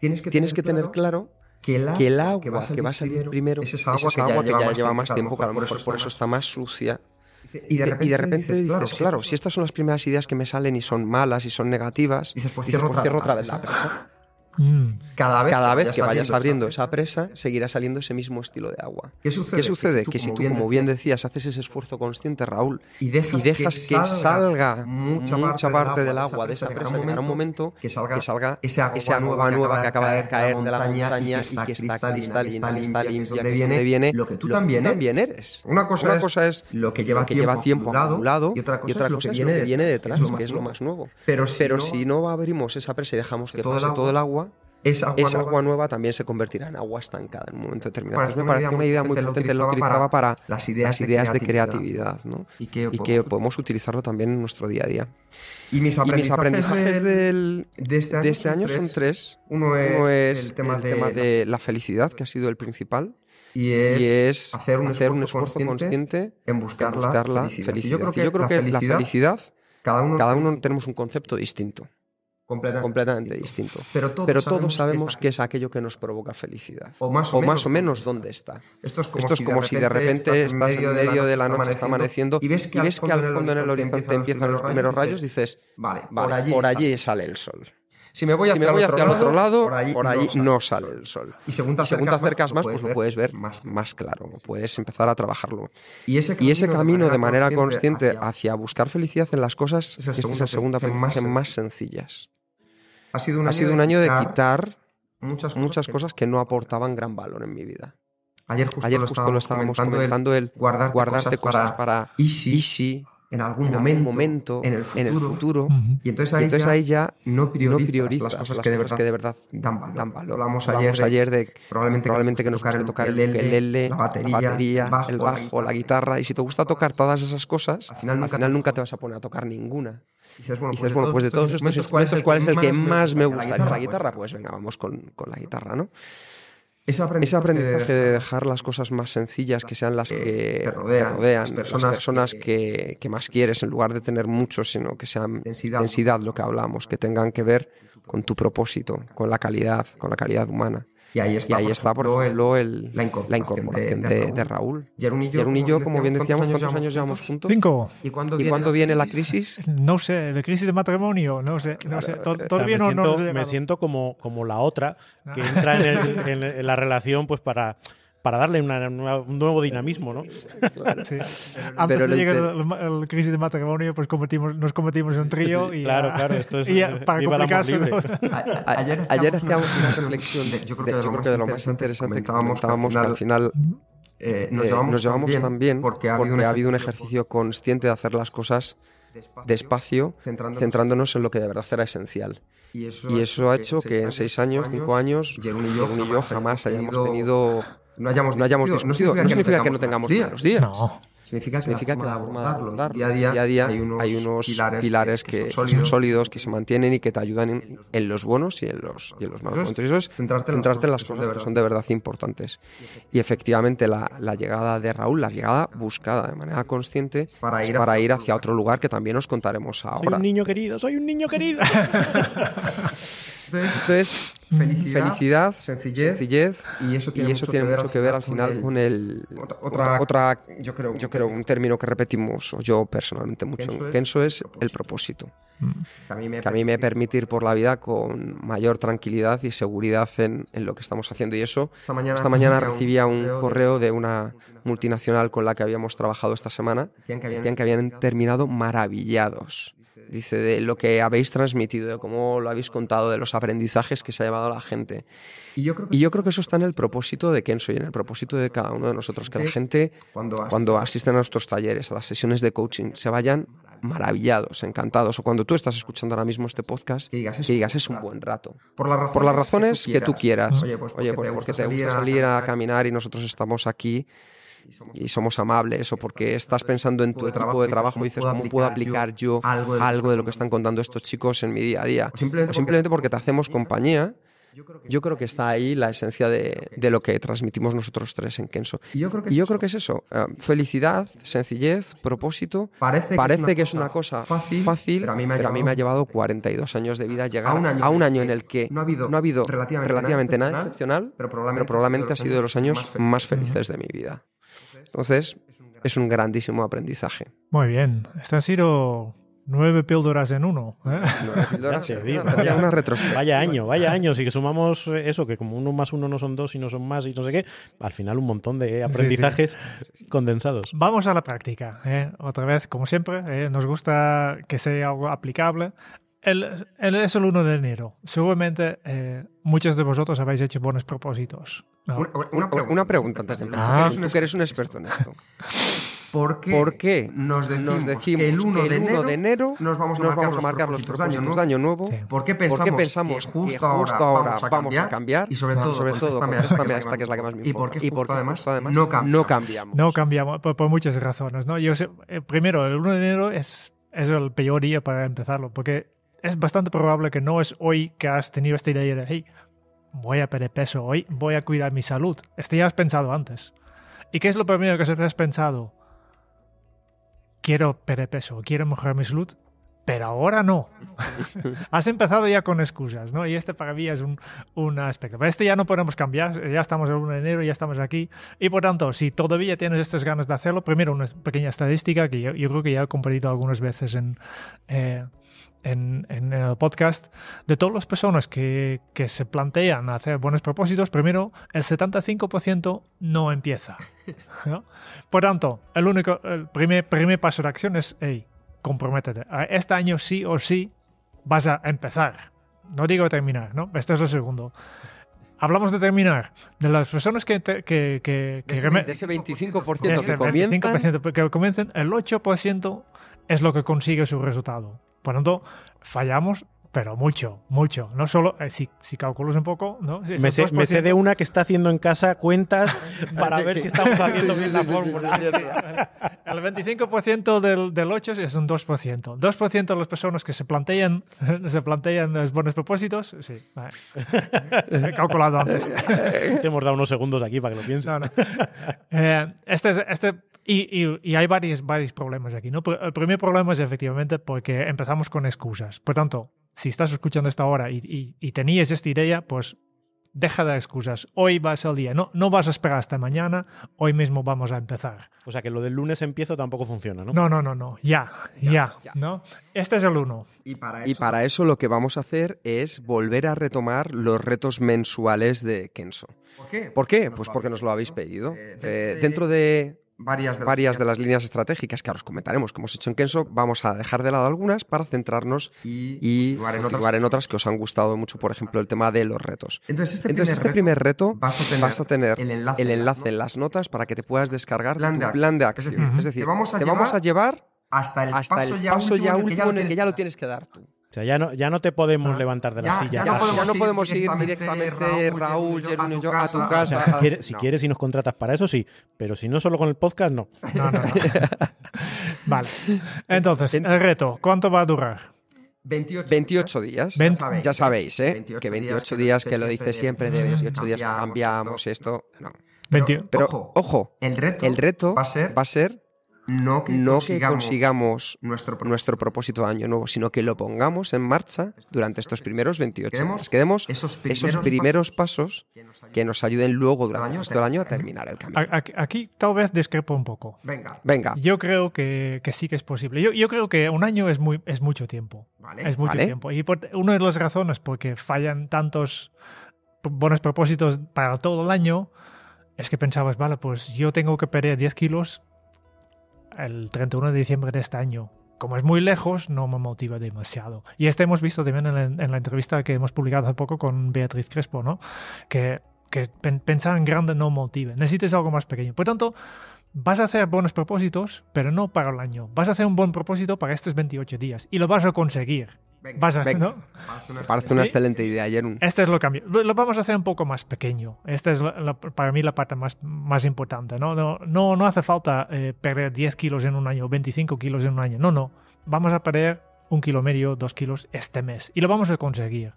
tienes que, tienes tener, tener claro que el, agua que va a salir, primero es esa agua, que, ya lleva más tiempo, por, eso está más sucia. Y de, repente, dices, claro, si estas son las primeras ideas que me salen y son malas y son negativas, dices, pues cierro pues otra vez la presa. Mm. Cada vez, que, vayas abriendo esa presa, seguirá saliendo ese mismo estilo de agua. ¿Qué sucede? Que, si tú, como, bien, decías, haces ese esfuerzo consciente, Raúl, y dejas, que, salga, mucha, mucha, parte del agua de esa presa, en un momento que salga, salga esa agua, nueva que acaba de caer de la montaña y que está limpia, que viene, viene lo que tú también eres. Una cosa es lo que lleva tiempo acumulado y otra cosa es lo que viene detrás, que es lo más nuevo. Pero si no abrimos esa presa y dejamos que pase todo el agua, esa agua, nueva, también se convertirá en agua estancada en un momento determinado. Para pues parece una idea muy potente, lo utilizaba para, para las ideas, de creatividad, y, que, podemos utilizarlo también en nuestro día a día. Y mis aprendizajes, de, este año, este son, tres. Uno es, el, tema, de, la felicidad, que ha sido el principal. Y es, hacer un, esfuerzo, consciente, en buscar, felicidad. Yo creo que, la, felicidad, cada uno tenemos un concepto distinto completamente, distinto. Pero todos, sabemos, que es, aquello que nos provoca felicidad. O más o, menos, dónde está. Esto es como, si, de repente estás en medio, de la noche, está amaneciendo, y ves que, al, fondo en el oriente empiezan los primeros rayos, y dices, vale, por, allí, sale el sol. Si me voy hacia, el otro, lado, por allí, no, sale. el sol. Y según te acercas, más, pues lo puedes ver más, claro, puedes empezar a trabajarlo. Y ese camino, de manera, consciente, hacia, buscar felicidad en las cosas es, es la segunda más, que más sencillas. Ha sido un, año, de quitar muchas cosas, que, no aportaban gran valor en mi vida. Ayer justo, lo, estábamos comentando, el, guardarte, cosas, para, para easy, sí en algún momento, en el futuro. Y entonces ahí, ya, no priorizas, las, cosas, que, de verdad dan valor. Dan Hablamos, ayer de, que probablemente, probablemente, que nos guste tocar el, el, el la batería, el bajo, la guitarra. Y si te gusta tocar todas esas cosas, al final al final nunca te vas a poner a tocar ninguna. Y dices, bueno, pues, de, pues todos estos instrumentos, ¿cuál, es el, que más me gusta? La, guitarra, pues, pues venga, vamos con, la guitarra, ¿no? Ese aprendizaje, de, dejar las cosas más sencillas que sean las que te rodean, las personas, que, más quieres, en lugar de tener muchos, sino que sean densidad, lo que hablamos, que tengan que ver con tu propósito, con la calidad, con la calidad humana. Y ahí está, ahí está por ejemplo, el, la incorporación, de, de Raúl. Jerón y, yo, como bien decíamos, ¿cuántos años, llevamos juntos? Cinco. ¿Y cuándo, viene, la crisis? <laughs> No sé, la crisis de matrimonio, no sé. No sé. Eh, o eh, no, me siento como, como la otra que <laughs> entra en, en la relación pues para para darle un nuevo dinamismo, ¿no? Sí. Antes de llegar la crisis de matrimonio, pues convertimos, nos convertimos un trío y claro, claro, <laughs> eh, para complicarse. <laughs> ayer, hacíamos una reflexión, de, yo creo que de, lo, más interesante que comentábamos, al final eh, eh, nos, llevamos tan bien porque, ha, habido un ejercicio consciente de hacer las cosas despacio, centrándonos, en lo que de verdad era esencial. Y eso, ha hecho que en seis años, cinco años, Jerón y yo jamás hayamos tenido no hayamos, no hayamos, no, significa, que, no tengamos días. días. No. Significa que, día a día, hay, unos pilares, que, son sólidos, que, se mantienen y que te ayudan en, los buenos y en los, los malos. Entonces, eso es centrarte, en las cosas, que son de verdad importantes. Y efectivamente, la, la, llegada de Raúl, la llegada buscada de manera consciente para ir, para ir hacia otro lugar que también os contaremos ahora. Soy un niño querido, soy un niño querido. <laughs> Entonces, es felicidad, sencillez, y eso tiene, mucho, que ver al final con el, otra, yo creo, yo un término que repetimos yo personalmente mucho que, es, el propósito. Que a mí me, permite ir por la vida con mayor tranquilidad y seguridad en, lo que estamos haciendo. Y eso, esta mañana, recibía un, correo de, una multinacional con la que habíamos trabajado esta semana, que habían terminado maravillados dice, de lo que habéis transmitido, de cómo lo habéis contado, de los aprendizajes que se ha llevado la gente. Y yo creo que, eso está en el propósito de Kenzo y en el propósito de cada uno de nosotros, que la gente cuando, asisten, a nuestros talleres, a las sesiones de coaching, se vayan maravillados, encantados, o cuando tú estás escuchando ahora mismo este podcast, que digas, es, digas, un buen rato. Por, las razones, que, tú quieras. Oye, pues porque, pues te, porque gusta salir a caminar y nosotros estamos aquí y somos amables o porque estás pensando en tu de trabajo y dices, ¿cómo puedo aplicar yo algo de lo que están contando estos chicos en mi día a día? O simplemente porque te hacemos compañía. Yo creo que está ahí la esencia de, lo que transmitimos nosotros tres en Kenso. Y yo creo que es, eso. Eh, felicidad, sencillez, propósito. Parece, que es una cosa fácil, pero, a mí, me ha llevado 42 años de vida llegar a un año, en el que no ha habido, relativamente, nada excepcional, pero probablemente ha sido de los años más felices de mi vida. Entonces, es un grandísimo aprendizaje. Muy bien. Esto ha sido nueve píldoras en uno. ¿eh? Nueve píldoras una, vaya, vaya año, vaya año. Si que sumamos eso, que como uno más uno no son dos y no son más y no sé qué, al final un montón de aprendizajes condensados. Vamos a la práctica. ¿eh? Otra vez, como siempre, ¿eh? nos gusta que sea algo aplicable el, es el 1 de enero. Seguramente eh, muchos de vosotros habéis hecho buenos propósitos. Una, pregunta, antes de empezar. Ah. eres un experto en esto. ¿Por qué, nos, decimos que el 1, de, enero nos vamos a, marcar, vamos los propósitos, de año nuevo? ¿Por qué pensamos, justo ahora vamos a, cambiar? Y sobre todo, sobre todo esta que es la que más me importa. ¿Y por qué, además, no, cambiamos. no cambiamos? por, muchas razones. ¿no? Yo eh, primero, el 1 de enero es, es el peor día para empezarlo, porque es bastante probable que no es hoy que has tenido esta idea de, hey, voy a perder peso hoy, voy a cuidar mi salud. este ya has pensado antes. ¿Y qué es lo primero que has pensado? Quiero perder peso, quiero mejorar mi salud, pero ahora no. <laughs> Has empezado ya con excusas, ¿no? Y este para mí es un, aspecto. Pero este ya no podemos cambiar, ya estamos en 1 de enero, ya estamos aquí. Y por tanto, si todavía tienes estas ganas de hacerlo, primero una pequeña estadística que yo, creo que ya he compartido algunas veces en, eh, en, el podcast, de todas las personas que, que se plantean hacer buenos propósitos, primero, el 75% no empieza. <laughs> Por tanto, el, único, el primer, primer paso de acción es, hey, comprométete. Este año sí o sí vas a empezar. No digo terminar, ¿no? Este es el segundo. Hablamos de terminar. De las personas que... que, que, de, ese, 25% este que comienzan... que comiencen, el 8% es lo que consigue su resultado. Por tanto, fallamos pero mucho, mucho. No solo, eh, si, si, calculas un poco, ¿no? me, sé, de una que está haciendo en casa cuentas <laughs> para ver si estamos <laughs> haciendo bien la fórmula. El 25% del, del 8 es un 2%. 2% de las personas que se plantean, <laughs> se plantean los buenos propósitos, sí. He calculado antes. Te hemos dado unos segundos aquí para que lo pienses. Eh, este, este y, hay varios, varios problemas aquí. ¿no? Pues, el primer problema es efectivamente porque empezamos con excusas. Por tanto, si estás escuchando esta hora y, tenías esta idea, pues deja de excusas. Hoy vas el día. No, vas a esperar hasta mañana. Hoy mismo vamos a empezar. O sea que lo del lunes empiezo tampoco funciona, ¿no? No, no, no, no. Ya, ya. ¿no? Este es el uno. Y para, eso... lo que vamos a hacer es volver a retomar los retos mensuales de Kenso. ¿Por qué? Pues porque nos lo habéis pedido. Eh, eh, eh, dentro de varias, de, varias las de las líneas estratégicas que ahora os comentaremos que hemos hecho en Kenso, vamos a dejar de lado algunas para centrarnos y, y en, otras, que os han gustado mucho, por ejemplo, el tema de los retos. Entonces, este, este primer, reto, vas a tener, el, enlace, en las notas para que te puedas descargar plan plan de acción. Es decir, te vamos a, llevar, hasta el paso, ya, ya en el que ya lo tienes que dar tú. O sea, ya no, ya no te podemos ah. levantar de la silla. Ya no, podemos, ir directamente, Raúl, y yo, a tu casa. si, quieres, y nos contratas para eso, sí. Pero si no, solo con el podcast, no. No, no, <laughs> vale. Entonces, el reto, ¿cuánto va a durar? 28, días. ya, sabéis, ¿eh? que 28 días, que lo dice siempre, de 28 días cambiamos esto. Pero, ojo, el reto, va a ser, va a ser no que, consigamos, nuestro, propósito. nuestro propósito año nuevo, sino que lo pongamos en marcha durante estos primeros 28 meses Que demos esos primeros, pasos, que, nos ayuden luego durante el año a terminar el camino. Aquí tal vez discrepo un poco. Venga. Venga. Yo creo que, sí que es posible. Yo, creo que un año es, muy, es mucho tiempo. Es mucho tiempo. Y una de las razones por que fallan tantos buenos propósitos para todo el año es que pensabas, vale, pues yo tengo que perder 10 kilos el 31 de diciembre de este año. Como es muy lejos, no me motiva demasiado. Y esto hemos visto también en la, entrevista que hemos publicado hace poco con Beatriz Crespo, ¿no? Que, pensar en grande no motive. Necesitas algo más pequeño. Por tanto, vas a hacer buenos propósitos, pero no para el año. Vas a hacer un buen propósito para estos 28 días y lo vas a conseguir. Venga, Parece, una, excelente idea, Este es lo cambio. Lo vamos a hacer un poco más pequeño. Esta es para mí la parte más, importante. No, no, no, no hace falta eh, perder 10 kilos en un año, 25 kilos en un año. No, no. Vamos a perder un kilo medio, dos kilos este mes. Y lo vamos a conseguir.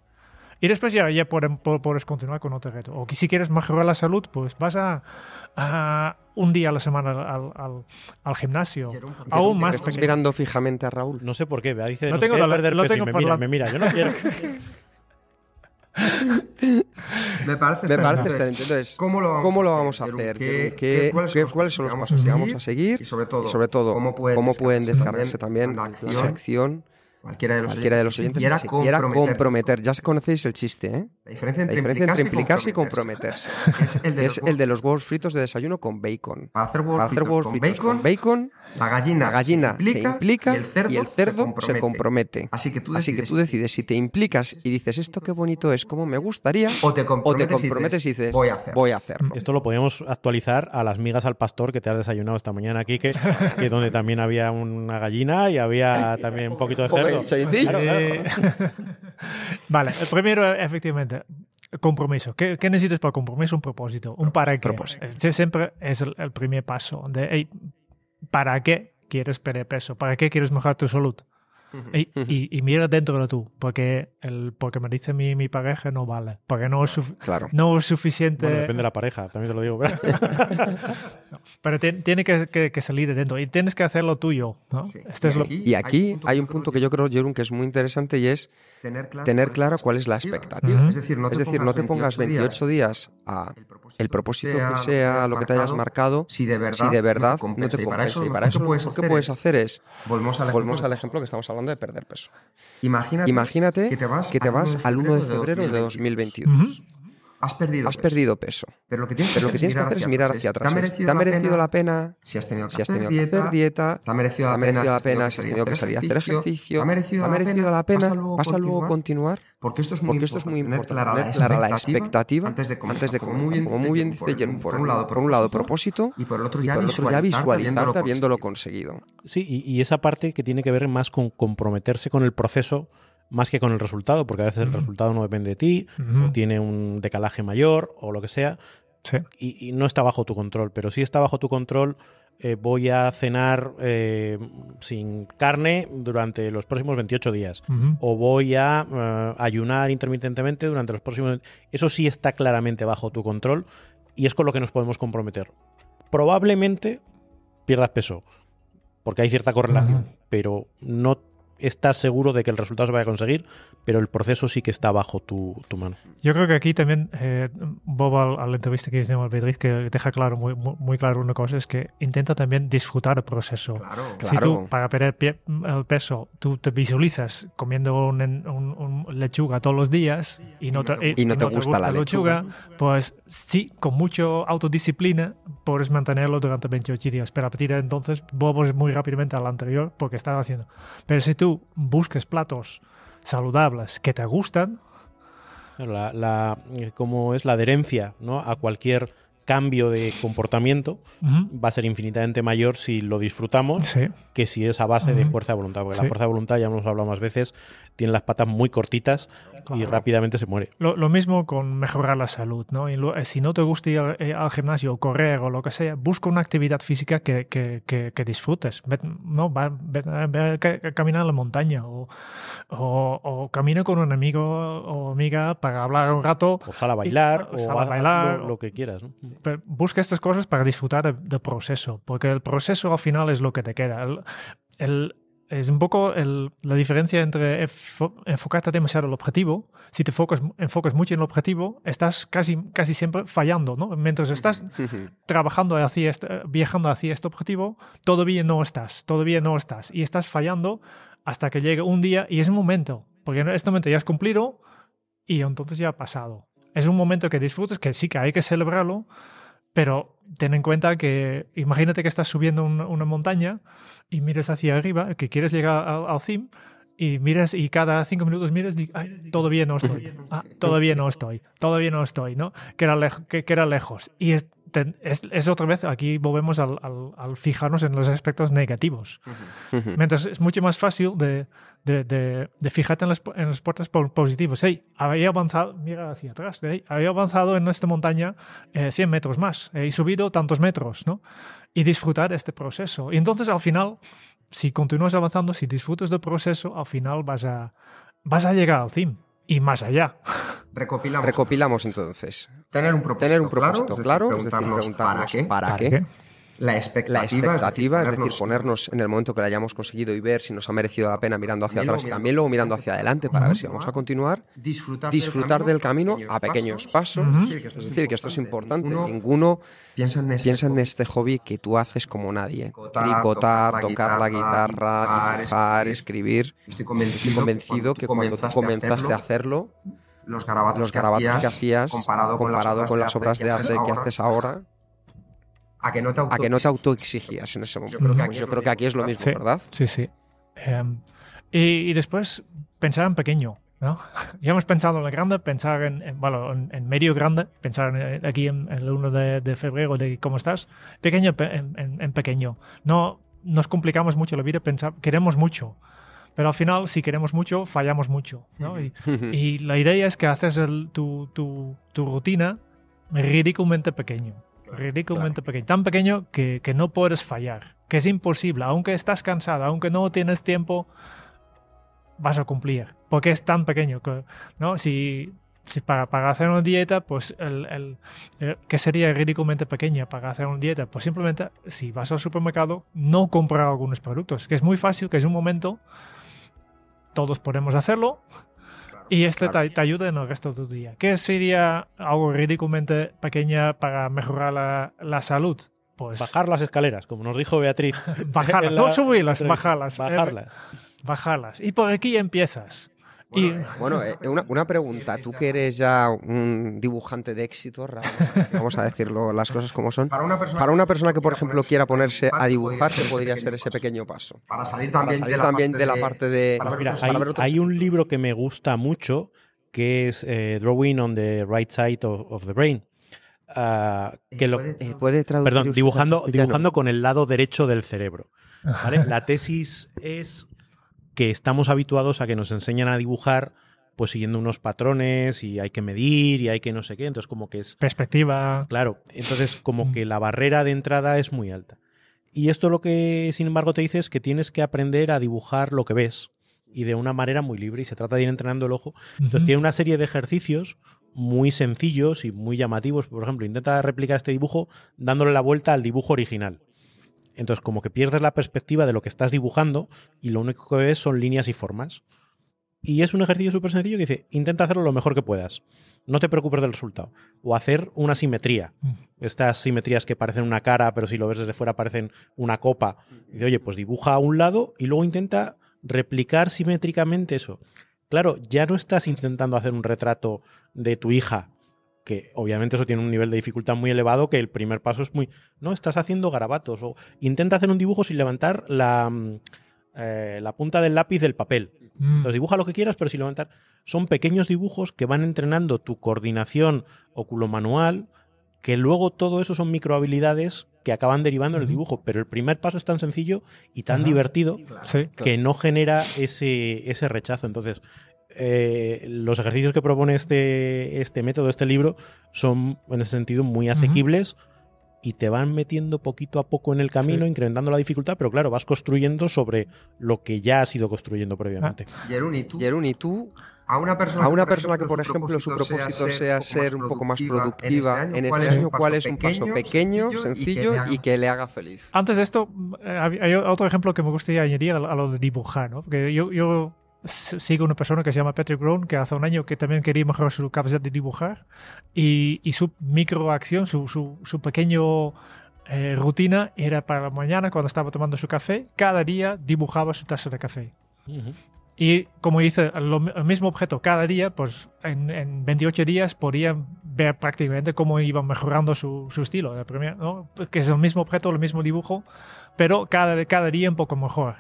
Y después ya, ya puedes, continuar con otro reto. O que si quieres mejorar la salud, pues vas a, un día a la semana al, al, gimnasio. aún más. mirando fijamente a Raúl. No sé por qué. Dice, no tengo, que no tengo me, mira, me mira, yo no quiero. me parece, me parece excelente. Entonces, ¿cómo lo vamos, a hacer? ¿Qué, qué, ¿cuáles, qué, cuáles son los pasos que vamos a seguir? Y sobre todo, ¿cómo pueden, descargarse, también, la, acción, Cualquiera de los siguientes oyentes, de quiera, comprometer. Ya conocéis el chiste, ¿eh? La diferencia entre, implicarse, y comprometerse. es, el de, los huevos fritos de desayuno con bacon. Para hacer huevos, fritos, con, bacon, con bacon la gallina, gallina se implica, y, el cerdo se, compromete. Así, que tú, decides si te implicas y dices esto qué bonito es, como me gustaría, o te comprometes, y, dices, voy, a hacerlo. Esto lo podemos actualizar a las migas al pastor que te has desayunado esta mañana aquí, <laughs> que, es donde también había una gallina y había también un poquito de cerdo. <laughs> vale el primero efectivamente compromiso. ¿Qué, necesitas para compromiso? Un propósito, un para Propósito. Eh, siempre es el, primer paso. De, ¿para qué quieres perder peso? ¿Para qué quieres mejorar tu salud? Y, y, y mira dentro tú, porque el porque me dice mi, mi pareja no vale, porque no es, claro. no es suficiente. Bueno, depende de la pareja, también te lo digo. <laughs> pero tiene que, salir de dentro y tienes que hacer este lo tuyo. y, es aquí, y, aquí, hay un punto, que, yo creo, que es muy interesante y es tener claro, tener claro cuál es la expectativa. Es decir, no te, es decir, pongas, no te pongas 28 días, a el propósito, que sea, lo que te hayas marcado, si de verdad, si de verdad no te compensa. Y para eso, lo que puedes hacer es, volvemos al ejemplo que estamos hablando de perder peso. Imagínate, Imagínate que te vas, al 1 de febrero de 2022 has perdido, has peso. perdido peso. Pero lo que tienes, que, hacer es mirar hacia atrás. ¿Te ha merecido, la, pena? Si has tenido que, si has tenido hacer, dieta, ¿Te ha merecido la, pena, la pena? Si has tenido que salir a hacer ejercicio? ¿Te ha merecido, la pena? ¿Vas a luego continuar? Porque esto es muy Porque esto importante. Es muy importante. la expectativa antes de Como, muy bien, dice por, un lado, por un lado propósito y por el otro ya, visualizarte habiéndolo conseguido. Sí, y esa parte que tiene que ver más con comprometerse con el proceso más que con el resultado, porque a veces el resultado no depende de ti, tiene un decalaje mayor o lo que sea, y, no está bajo tu control, pero si está bajo tu control. Eh, voy a cenar eh, sin carne durante los próximos 28 días, o voy a eh, ayunar intermitentemente durante los próximos... Eso sí está claramente bajo tu control y es con lo que nos podemos comprometer. Probablemente pierdas peso, porque hay cierta correlación, pero no estás seguro de que el resultado se vaya a conseguir, pero el proceso sí que está bajo tu, tu mano. Yo creo que aquí también, eh, Bob, al, entrevista que hicimos al Beatriz, que deja claro, muy, muy, claro una cosa, es que intenta también disfrutar el proceso. Claro, si tú, para perder el peso, tú te visualizas comiendo un, lechuga todos los días y no, te, gusta, la lechuga, pues sí, con mucho autodisciplina puedes mantenerlo durante 28 días, pero a partir de entonces, Bob es muy rápidamente al anterior porque estás haciendo. Pero si tú busques platos saludables que te gustan. La, eh, como es la adherencia ¿no? a cualquier cambio de comportamiento va a ser infinitamente mayor si lo disfrutamos que si es a base de fuerza de voluntad. Porque la fuerza de voluntad, ya hemos hablado más veces, tiene las patas muy cortitas y rápidamente se muere. Lo, mismo con mejorar la salud. ¿no? Eh, si no te gusta ir eh, al, gimnasio o correr o lo que sea, busca una actividad física que, que, disfrutes. no, va, camina a la montaña o, o, con un amigo o amiga para hablar un rato. O bailar. o bailar. Lo, que quieras busca estas cosas para disfrutar del proceso, porque el proceso al final es lo que te queda. es un poco la diferencia entre enfocarte demasiado en el objetivo. Si te enfocas mucho en el objetivo, estás casi, casi siempre fallando, ¿no? Mientras estás <laughs> trabajando hacia este, viajando hacia este objetivo, todavía no estás, todavía no estás. Y estás fallando hasta que llegue un día y es un momento. Porque en este momento ya has cumplido y entonces ya ha pasado es un momento que disfrutes, que sí que hay que celebrarlo, pero ten en cuenta que imagínate que estás subiendo una montaña y mires hacia arriba, que quieres llegar al, cim, y miras y cada cinco minutos miras y Ay, todavía no estoy, todavía no ah, estoy, todavía no estoy, ¿no? Que era, que era lejos. Y es, es, es, otra vez, aquí volvemos al, al, fijarnos en los aspectos negativos. Mientras es mucho más fácil de, de, de, fijarte en los, en los puertos positivos. Hey, había avanzado, mira hacia atrás, hey, había avanzado en esta montaña 100 eh, metros más, he subido tantos metros, ¿no? Y disfrutar este proceso. Y entonces al final, si continúas avanzando, si disfrutas del proceso, al final vas a, vas a llegar al cim y más allá. Recopilamos. Recopilamos entonces. Tener un propósito, Tener un propósito claro, es decir, preguntarnos, es decir, preguntarnos ¿para, qué? ¿para, qué? La expectativa, es, decir, ponernos, en el momento que la hayamos conseguido y ver si nos ha merecido la pena mirando hacia atrás y también luego mirando hacia adelante para ver si vamos a continuar, disfrutar, del, camino, a pequeños pasos. Es decir, que esto es importante. Ninguno, piensa, en este, este, hobby que tú haces como nadie. Tricotar, tocar, la guitarra, dibujar, escribir. Estoy, convencido que cuando tú comenzaste a hacerlo, los garabatos, que, hacías, comparado, con, las, obras de arte que haces ahora a que no te, a no autoexigías en ese momento. Yo creo que aquí, es lo mismo, ¿verdad? Sí, sí. Em, y, después pensar en pequeño. ¿no? <laughs> ya hemos pensado en la grande, pensar en, bueno, en, medio grande, pensar eh, aquí en, el 1 de, febrero de cómo estás, pequeño en, pequeño. No nos complicamos mucho la vida, pensar, queremos mucho, pero al final si queremos mucho, fallamos mucho. <laughs> Y, la idea es que haces tu, tu, tu rutina ridículamente pequeño ridículamente pequeño, tan pequeño que, que, no puedes fallar, que es imposible, aunque estás cansado, aunque no tienes tiempo, vas a cumplir, porque es tan pequeño que, ¿no? Si, si para, para, hacer una dieta, pues el, el, eh, sería ridículamente pequeña para hacer una dieta, pues simplemente si vas al supermercado, no comprar algunos productos, que es muy fácil, que es un momento, todos podemos hacerlo, y este te, te, ayuda en el resto de tu día. ¿Qué sería algo ridículamente pequeña para mejorar la, salud? Pues, bajar las escaleras, como nos dijo Beatriz. <laughs> bajarlas, <laughs> no subirlas, bajarlas. Eh, bajarlas. bajarlas. Y por aquí empiezas. Bueno, eh, eh, una, pregunta. Tú que eres ya un dibujante de éxito, vamos a decirlo las cosas como son. Para una persona, que, por ejemplo, quiera ponerse a dibujar, ¿qué podría ser ese pequeño paso? Para salir también, de, la parte de... hay, un libro que me gusta mucho que es eh, Drawing on the Right Side of, the Brain. Ah, que lo, puede traducir perdón, dibujando, con el lado derecho del cerebro. <laughs> La tesis es que estamos habituados a que nos enseñan a dibujar pues siguiendo unos patrones y hay que medir y hay que no sé qué, entonces como que es... Perspectiva. Claro, entonces como mm. que la barrera de entrada es muy alta. Y esto lo que, sin embargo, te dice es que tienes que aprender a dibujar lo que ves y de una manera muy libre y se trata de ir entrenando el ojo. Entonces tiene una serie de ejercicios muy sencillos y muy llamativos. Por ejemplo, intenta replicar este dibujo dándole la vuelta al dibujo original. Entonces, como que pierdes la perspectiva de lo que estás dibujando y lo único que ves son líneas y formas. Y es un ejercicio súper sencillo que dice, intenta hacerlo lo mejor que puedas. No te preocupes del resultado. O hacer una simetría. Mm. Estas simetrías que parecen una cara, pero si lo ves desde fuera parecen una copa. de, oye, pues dibuja a un lado y luego intenta replicar simétricamente eso. Claro, ya no estás intentando hacer un retrato de tu hija que obviamente eso tiene un nivel de dificultad muy elevado, que el primer paso es muy, no, estás haciendo garabatos, o intenta hacer un dibujo sin levantar la, mm, eh, la punta del lápiz del papel. los mm. dibuja lo que quieras, pero sin levantar. Son pequeños dibujos que van entrenando tu coordinación manual que luego todo eso son habilidades que acaban derivando en el dibujo, pero el primer paso es tan sencillo y tan divertido que no genera ese, ese rechazo. Entonces, eh, los ejercicios que propone este, este método, este libro, son en ese sentido muy asequibles y te van metiendo poquito a poco en el camino, incrementando la dificultad, pero claro, vas construyendo sobre lo que ya has ido construyendo previamente. Ah. ¿y ¿tú? A una persona, a una que, persona que, por ejemplo, su propósito sea, ser un poco más productiva en este año, este ¿cuál, es un paso pequeño, sencillo, y, que le haga feliz? Antes de esto, eh, hay otro ejemplo que me gustaría añadir a lo de dibujar, ¿no? Porque yo, yo sigo una persona que se llama Patrick Brown, que hace un año que también quería mejorar su capacidad de dibujar y, su microacción, su, su, pequeño eh, rutina era para la mañana cuando estaba tomando su café, cada día dibujaba su taza de café. Y como hice el mismo objeto cada día, pues en, en 28 días podía ver prácticamente cómo iban mejorando su, estilo de ¿no? Pues que es el mismo objeto, el mismo dibujo, pero cada, cada día un poco mejor.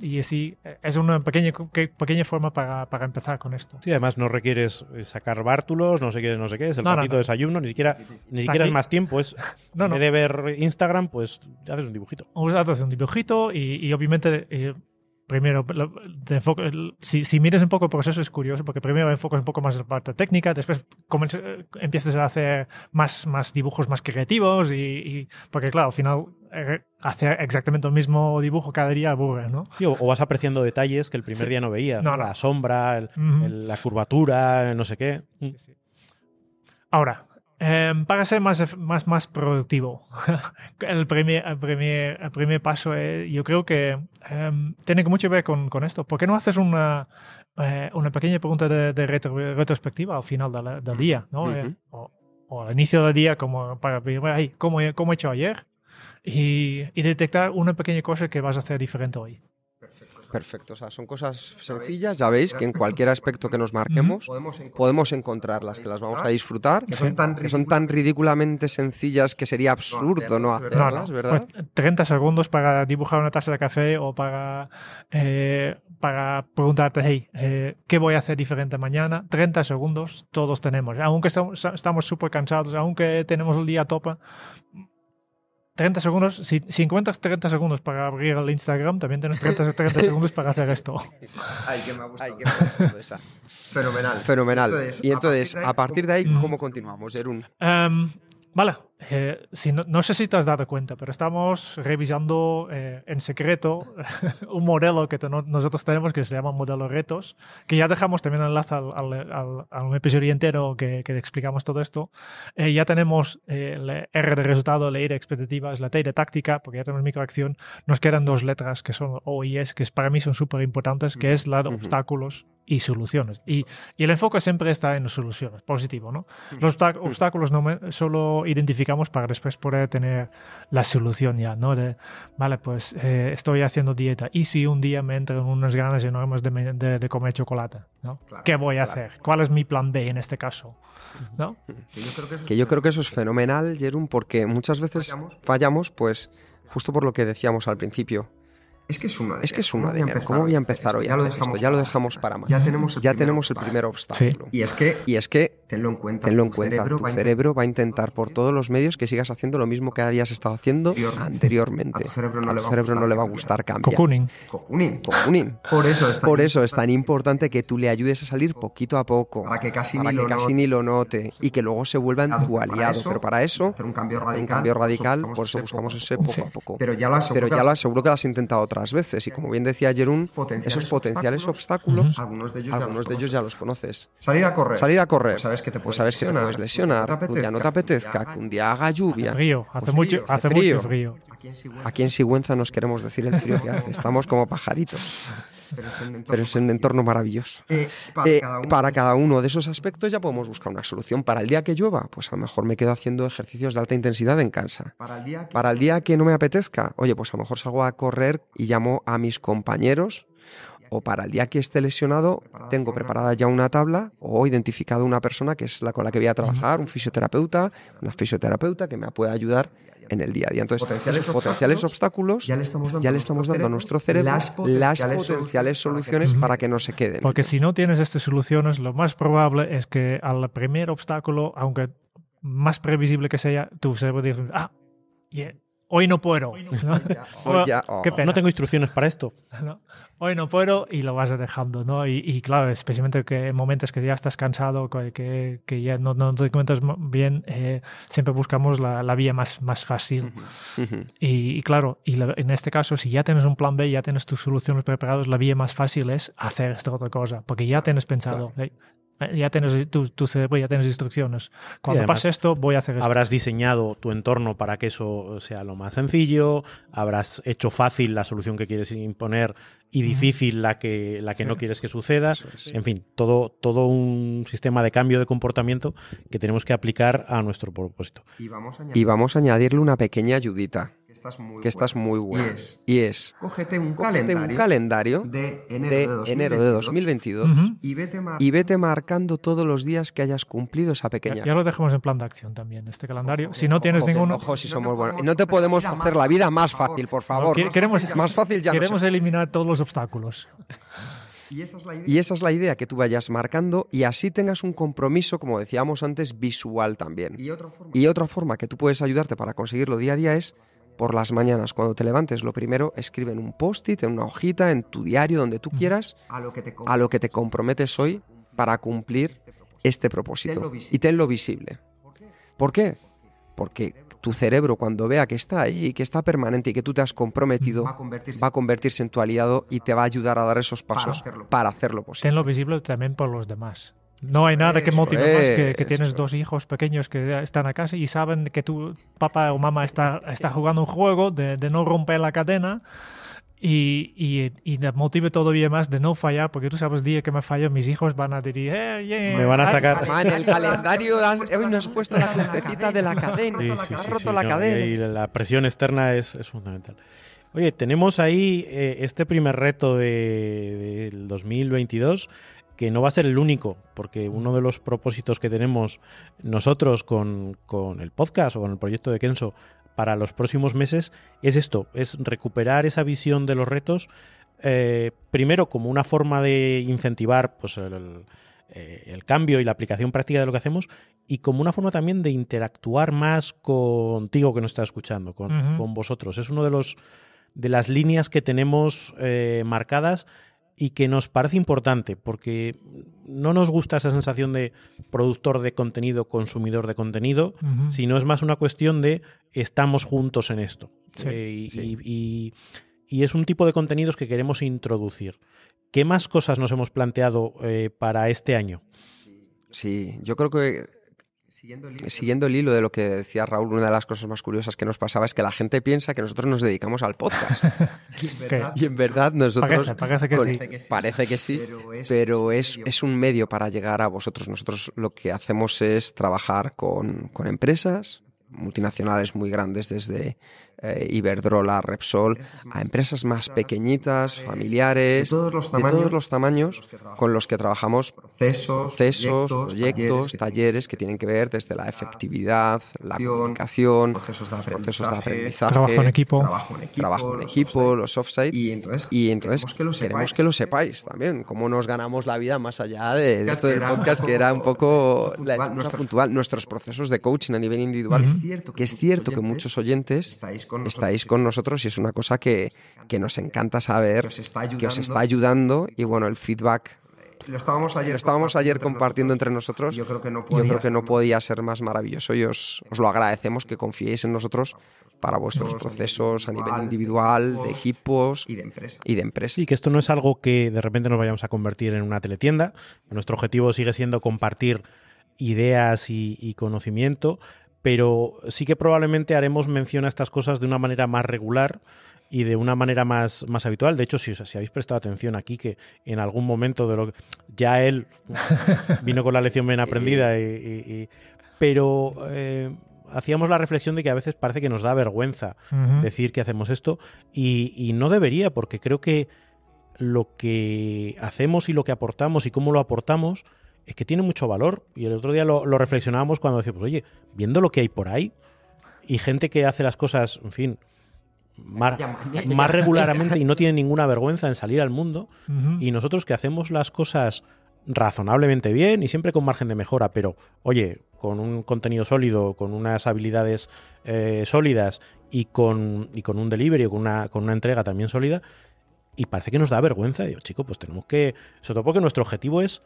Y así eh, es una pequeña, pequeña forma para, empezar con esto. Sí, además no requieres eh, sacar bártulos, no sé qué, no sé qué, es el no, desayuno, ni siquiera, ni siquiera es más tiempo, es <laughs> en vez de ver Instagram, pues haces un dibujito. Pues haces un dibujito y, obviamente... Eh, primero, si, si, miras un poco el proceso es curioso, porque primero enfocas un poco más la parte técnica, después eh, empiezas a hacer más, más dibujos más creativos, y, porque claro, al final eh, hacer exactamente el mismo dibujo cada día aburre, ¿no? o, vas apreciando detalles que el primer día no veías, la sombra, la curvatura, no sé qué. Mm. Ahora, Em, para ser más, más, más productivo, <laughs> el, primer, el, primer, primer paso eh, yo creo que em, tiene mucho que ver con, con, esto. ¿Por qué no haces una, eh, una pequeña pregunta de, retrospectiva al final del día? Eh, o, o, al inicio del día, como para ver ¿cómo, ¿cómo, he hecho ayer? Y, y detectar una pequeña cosa que vas a hacer diferente hoy. Perfecto, son cosas sencillas, ya veis que en cualquier aspecto que nos marquemos podemos encontrarlas, que las vamos a disfrutar, que son tan, que ridículamente sencillas que sería absurdo no hacerlas, ¿verdad? 30 pues segundos para dibujar una taza de café o para, eh, para preguntarte, hey, eh, ¿qué voy a hacer diferente mañana? 30 segundos todos tenemos, aunque estamos súper cansados, aunque tenemos el día a topa, 30 segundos, si, encuentras 30 segundos para abrir el Instagram, también tienes 30, segundos para hacer esto. Ay, que me ha gustado. esa. Fenomenal. Fenomenal. y entonces, a partir de ahí, ¿cómo, continuamos, Erun? Em, vale, eh, si no, no, sé si te has dado cuenta, pero estamos revisando eh, en secreto <laughs> un modelo que nosotros tenemos que se llama modelo retos, que ya dejamos también enlace al, al, al, episodio entero que, explicamos todo esto. Eh, ya tenemos el R de resultado, la I de expectativas, la T de táctica, porque ya tenemos microacción. Nos quedan dos letras que son O y S, que para mí son súper importantes, que es la de obstáculos y soluciones. Y, y, el enfoque siempre está en las soluciones, positivo, ¿no? Los obstáculos no solo identificar digamos, para después poder tener la solución ya, ¿no? De, vale, pues eh, estoy haciendo dieta y si un día me entran unas ganas enormes de, de, de comer chocolate, ¿no? ¿Qué voy a hacer? ¿Cuál es mi plan B en este caso? ¿No? Que yo creo que eso, es, fenomenal, Jerón, porque muchas veces fallamos. pues, justo por lo que decíamos al principio. Es que es una Es que es una de ¿Cómo voy a empezar hoy? Ya lo dejamos, ya lo dejamos para más. Ya tenemos el, ya primer, tenemos el primer obstáculo. Y es que y es que Tenlo en cuenta. tu Cerebro va a intentar por todos los medios que sigas haciendo lo mismo que habías estado haciendo anteriormente. A tu cerebro no, le, va a gustar cambiar. <laughs> Por eso es tan, por eso es tan importante que tú le ayudes a salir poquito a poco. Para que casi, ni, lo note. Y que luego se vuelva tu aliado. Pero para eso, hacer un cambio radical, por eso buscamos ese poco a poco. Pero ya, lo Pero ya aseguro que lo has intentado otras veces. Y como bien decía Jerún, esos potenciales obstáculos, algunos, de ellos, ya los conoces. Salir a correr. Salir a correr. Pues, sabes que te puedes, sabes que te puedes lesionar, que un pues no te pues apetezca, que un día haga lluvia. Pues hace frío, hace, mucho, hace frío. Aquí en Sigüenza nos queremos decir el frío que hace, estamos como pajaritos. Pero es, un entorno, maravilloso. Eh, eh, para, cada uno, de esos aspectos ya podemos buscar una solución. Para el día que llueva, pues a lo mejor me quedo haciendo ejercicios de alta intensidad en casa. para el día que no me apetezca, oye, pues a lo mejor salgo a correr y llamo a mis compañeros o para el día que esté lesionado tengo preparada ya una tabla o identificado una persona que es la con la que voy a trabajar, un fisioterapeuta, una fisioterapeuta que me pueda ayudar en el día a día. Entonces, potenciales, obstáculos, ya le estamos dando, a nuestro cerebro las potenciales, soluciones para que no se queden. Porque si no tienes estas soluciones, lo más probable es que al primer obstáculo, aunque más previsible que sea, tu cerebro dice, ah, hoy no puedo. no, no tengo instrucciones para esto. <laughs> hoy no puedo y lo vas dejando, ¿no? Y, claro, especialmente que en momentos que ya estás cansado, que, ya no, te encuentras bien, eh, siempre buscamos la, vía más, fácil. y, claro, y en este caso, si ya tienes un plan B, ya tienes tus soluciones preparadas, la vía más fácil es hacer esta otra cosa, porque ya tienes pensado, eh, ya tienes tu, tu ya tienes instrucciones. Cuando pase esto, voy a hacer Habrás diseñado tu entorno para que eso sea lo más sencillo, habrás hecho fácil la solución que quieres imponer y difícil la que, la que no quieres que suceda. en fin, todo, todo un sistema de cambio de comportamiento que tenemos que aplicar a nuestro propósito. y vamos a añadirle una pequeña ayudita que estás muy bueno. Y es, cógete un, calendario, de enero de, 2022, y, vete marcando todos los días que hayas cumplido esa pequeña. Ya, lo dejemos en plan de acción también, este calendario. si no tienes ninguno. Ojo, si somos buenos. No te podemos hacer la vida más fácil, por favor. queremos, más fácil Queremos eliminar todos los obstáculos. <laughs> Y esa, es la idea. que tú vayas marcando y así tengas un compromiso, como decíamos antes, visual también. y otra forma que tú puedes ayudarte para conseguirlo día a día es por las mañanas, cuando te levantes, lo primero, escribe en un post-it, en una hojita, en tu diario, donde tú quieras, a lo que te, comprometes hoy para cumplir este propósito. Y tenlo visible. ¿Por qué? Porque tu cerebro, cuando vea que está ahí, que está permanente y que tú te has comprometido, va a convertirse, en tu aliado y te va a ayudar a dar esos pasos para hacerlo, para hacerlo posible. Tenlo visible también por los demás. No hay nada que pues, motive más que, pues, tienes pues. dos hijos pequeños que están a casa y saben que tu papá o mamá está, está jugando un juego de, no romper la cadena y, y, y te motive todavía más de no fallar, porque tú sabes, el día que me fallo, mis hijos van a decir, eh, me van a sacar. en el <laughs> calendario hoy nos has puesto la crucecita de la cadena, roto la cadena. Y, la presión externa es, fundamental. Oye, tenemos ahí eh, este primer reto de, del 2022, que no va a ser el único, porque uno de los propósitos que tenemos nosotros con, el podcast o con el proyecto de Kenso para los próximos meses es esto, es recuperar esa visión de los retos, eh, primero como una forma de incentivar pues, eh, el, cambio y la aplicación práctica de lo que hacemos, y como una forma también de interactuar más contigo que nos está escuchando, con, vosotros. Es una de los de las líneas que tenemos eh, marcadas y que nos parece importante porque no nos gusta esa sensación de productor de contenido, consumidor de contenido, sino es más una cuestión de estamos juntos en esto. Eh, y, es un tipo de contenidos que queremos introducir. ¿Qué más cosas nos hemos planteado eh, para este año? Sí, yo creo que Siguiendo el, hilo. de lo que decía Raúl, una de las cosas más curiosas que nos pasaba es que la gente piensa que nosotros nos dedicamos al podcast. <laughs> y en verdad nosotros... Parece, que, sí. Pero, es, un medio para llegar a vosotros. Nosotros lo que hacemos es trabajar con, con empresas multinacionales muy grandes desde eh, Iberdrola, Repsol, a empresas más pequeñitas, eh, familiares, de todos los tamaños, los tamaños con los que trabajamos procesos, proyectos, talleres, que tienen que ver desde la efectividad, la comunicación, procesos de aprendizaje, trabajo en equipo, trabajo en equipo, los offsite. Y entonces, y entonces queremos, que lo, sepáis también, cómo nos ganamos la vida más allá de, esto del podcast, que era un poco la puntual, nuestros procesos de coaching a nivel individual, que es cierto que muchos oyentes estáis con nosotros y es una cosa que, nos encanta saber, que os está ayudando, y bueno, el feedback lo estábamos ayer, lo estábamos ayer compartiendo entre nosotros. Yo creo que no podía, que no podía ser más maravilloso y os, lo agradecemos que confiéis en nosotros para vuestros procesos a nivel individual, de equipos y de empresa. Y de que esto no es algo que de repente nos vayamos a convertir en una teletienda. Nuestro objetivo sigue siendo compartir ideas y conocimiento, pero sí que probablemente haremos mención a estas cosas de una manera más regular y de una manera más, más habitual. De hecho, si, os habéis prestado atención aquí, que en algún momento de lo que, ya él <laughs> vino con la lección bien aprendida, pero eh, hacíamos la reflexión de que a veces parece que nos da vergüenza decir que hacemos esto y no debería, porque creo que lo que hacemos y lo que aportamos y cómo lo aportamos es que tiene mucho valor. Y el otro día lo, reflexionábamos cuando pues oye, viendo lo que hay por ahí y gente que hace las cosas, en fin, más, regularmente y no <laughs> tiene ninguna vergüenza en salir al mundo, y nosotros que hacemos las cosas razonablemente bien y siempre con margen de mejora, pero oye, con un contenido sólido, con unas habilidades eh, sólidas y con, un delivery con una, con una entrega también sólida, y parece que nos da vergüenza. Digo, chico, pues tenemos que. Sobre todo porque nuestro objetivo es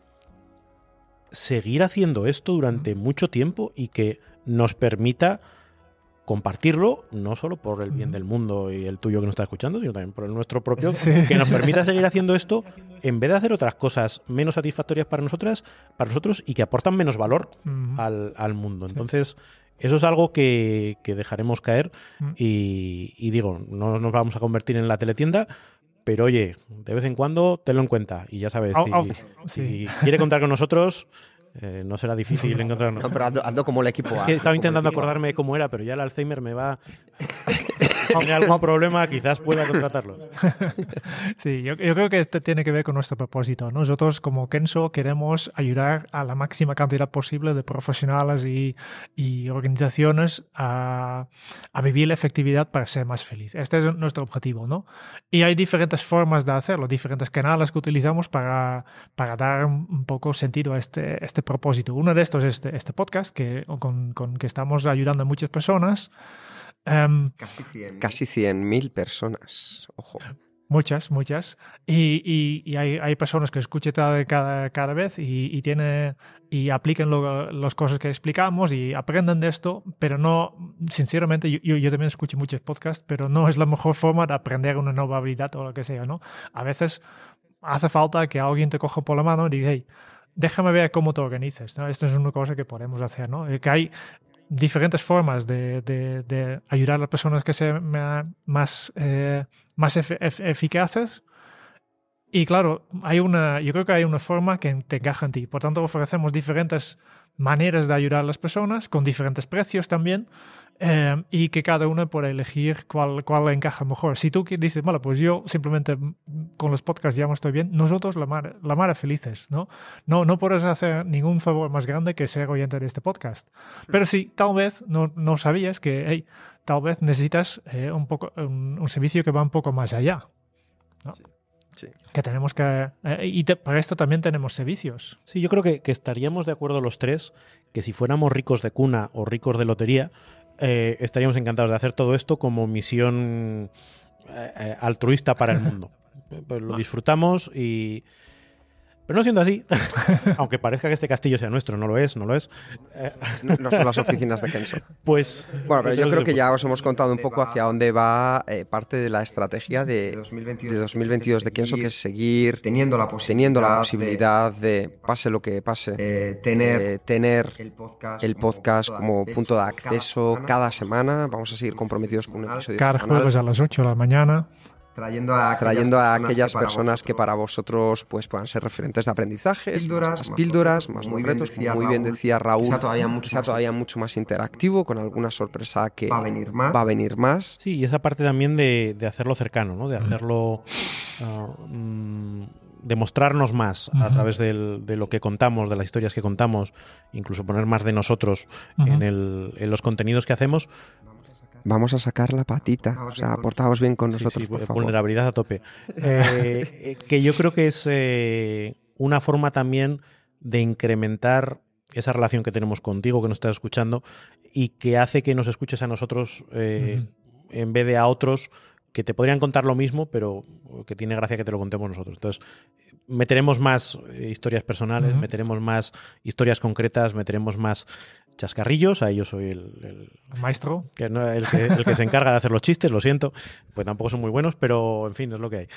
seguir haciendo esto durante mucho tiempo y que nos permita compartirlo, no solo por el bien del mundo y el tuyo que nos está escuchando, sino también por el nuestro propio, <laughs> que nos permita seguir haciendo esto <laughs> en vez de hacer otras cosas menos satisfactorias para nosotras, para nosotros y que aportan menos valor al, mundo. Entonces, eso es algo que, dejaremos caer y, y, digo, no nos vamos a convertir en la teletienda, pero oye, de vez en cuando tenlo en cuenta. Y ya sabes, ah, si, ah, quiere contar con nosotros, eh, no será difícil encontrarnos. No, pero ando como el equipo. Es que estaba intentando acordarme cómo era, pero ya el Alzheimer me va. <laughs> hay <laughs> algún problema, quizás pueda contratarlos. <laughs> sí, yo, creo que esto tiene que ver con nuestro propósito. Nosotros, como Kenso, queremos ayudar a la máxima cantidad posible de profesionales y, organizaciones a, vivir la efectividad para ser más feliz. Este es nuestro objetivo, ¿no? Y hay diferentes formas de hacerlo, diferentes canales que utilizamos para, para dar un poco sentido a este, este propósito. Uno de estos es este, este podcast que, con, con que estamos ayudando a muchas personas. Em, casi 100.000 personas, ojo. Muchas, muchas. Y, hay, personas que escuchan cada, cada vez y, y, tiene, y apliquen lo, las cosas que explicamos y aprenden de esto, pero no, sinceramente, yo, yo, también escucho muchos podcasts, pero no es la mejor forma de aprender una nueva habilidad o lo que sea, ¿no? A veces hace falta que alguien te coja por la mano y diga, déjame ver cómo te organizas, ¿no? Esto es una cosa que podemos hacer, ¿no? Eh, que hay, diferentes formas de, de, ayudar a las personas que sean más, eh, más eficaces. Y claro, hay una, yo creo que hay una forma que te encaja en ti. Por tanto, ofrecemos diferentes maneras de ayudar a las personas, con diferentes precios también, eh, y que cada uno pueda elegir cuál, cuál encaja mejor. Si tú dices, bueno, pues yo simplemente mm, con los podcasts ya me estoy bien, nosotros la mar, la felices, ¿no? ¿no? No puedes hacer ningún favor más grande que ser oyente de este podcast. Pero si sí, tal vez no, no sabías que, hey, tal vez necesitas eh, un, poco, un, servicio que va un poco más allá. ¿no? Que tenemos que. Eh, y para esto también tenemos servicios. Sí, yo creo que, estaríamos de acuerdo los tres que si fuéramos ricos de cuna o ricos de lotería, eh, estaríamos encantados de hacer todo esto como misión eh, altruista para el mundo. <laughs> Pues lo disfrutamos y pero no siendo así, <laughs> aunque parezca que este castillo sea nuestro, no lo es, no lo es. No, son las oficinas de Kenzo. <laughs> Pues. Bueno, pero pues yo creo que ya os hemos contado un poco hacia dónde va eh, parte de la estrategia de, 2022 de, 2022 que es seguir teniendo la posibilidad, de, pase lo que pase, eh, tener, eh, tener el podcast, como, punto de acceso cada semana. Vamos a seguir comprometidos con un episodio. Cada jueves a las 8 de la mañana trayendo a aquellas, trayendo a aquellas personas, que, para vosotros pues puedan ser referentes de aprendizaje píldoras, más, píldoras, más muy retos, bien muy bien decía Raúl, está todavía mucho, más, interactivo, con alguna sorpresa que va a venir más. Sí, y esa parte también de, hacerlo cercano, ¿no? de hacerlo... Ah, mm, demostrarnos más a través de lo que contamos, de las historias que contamos, incluso poner más de nosotros en, en, los contenidos que hacemos, vamos a sacar la patita. o sea, portaos bien con nosotros, por favor. Vulnerabilidad a tope. <laughs> Eh, eh, que yo creo que es eh, una forma también de incrementar esa relación que tenemos contigo, que nos estás escuchando, y que hace que nos escuches a nosotros en vez de a otros que te podrían contar lo mismo, pero que tiene gracia que te lo contemos nosotros. Entonces, meteremos más historias personales, meteremos más historias concretas, meteremos más chascarrillos, ahí yo soy el, maestro, que no, el, que, se encarga de hacer los chistes, lo siento, pues tampoco son muy buenos, pero en fin, es lo que hay.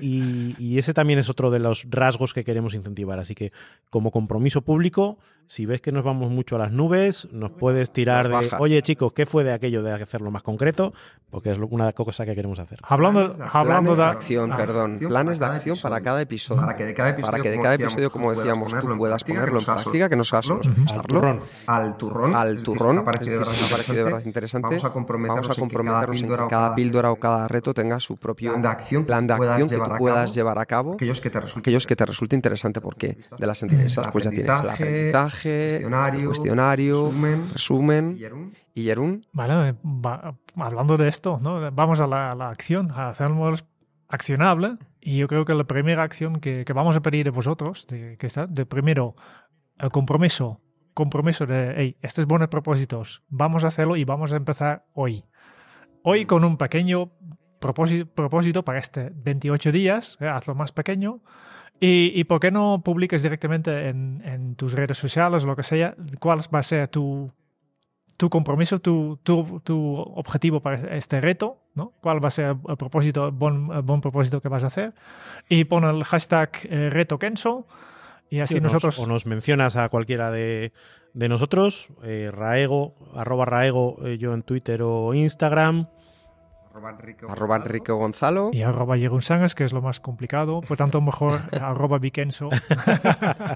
Y, ese también es otro de los rasgos que queremos incentivar, así que como compromiso público, si ves que nos vamos mucho a las nubes, nos puedes tirar de, oye chicos, ¿qué fue de aquello de hacerlo más concreto? Porque es una cosa que queremos hacer. Hablando, de, hablando de, acción, ah. perdón, planes de acción para cada episodio, para que de cada episodio, como decíamos, tú puedas ponerlo en práctica, que no seas solo al turrón. Al turrón. de verdad, interesante. Vamos a comprometernos, a en que cada, píldora, o cada, reto tenga su propio plan de acción, que puedas, llevar a cabo. Aquellos que te resulte, que te interesante porque de las entrevistas pues ya tienes el aprendizaje, cuestionario, resumen, y Jerún. Eh, hablando de esto, vamos a la, acción, a hacernos accionable. Y yo creo que la primera acción que, vamos a pedir de vosotros, que está, de primero, el compromiso compromiso de, hey, estos buenos propósitos, vamos a hacerlo y vamos a empezar hoy. Hoy con un pequeño propósito para este 28 días, eh, hazlo más pequeño. Y, por qué no publiques directamente en, tus redes sociales, lo que sea, cuál va a ser tu, compromiso, tu, objetivo para este reto, ¿no? cuál va a ser el propósito, el buen, propósito que vas a hacer. Y pon el hashtag eh, reto y así nosotros. O nos mencionas a cualquiera de, nosotros, eh, Raego, arroba Raego, eh, yo en Twitter o Instagram. Arroba Enrique, Gonzalo. Y arroba que es lo más complicado. Por pues tanto, mejor <laughs> arroba Vikenso.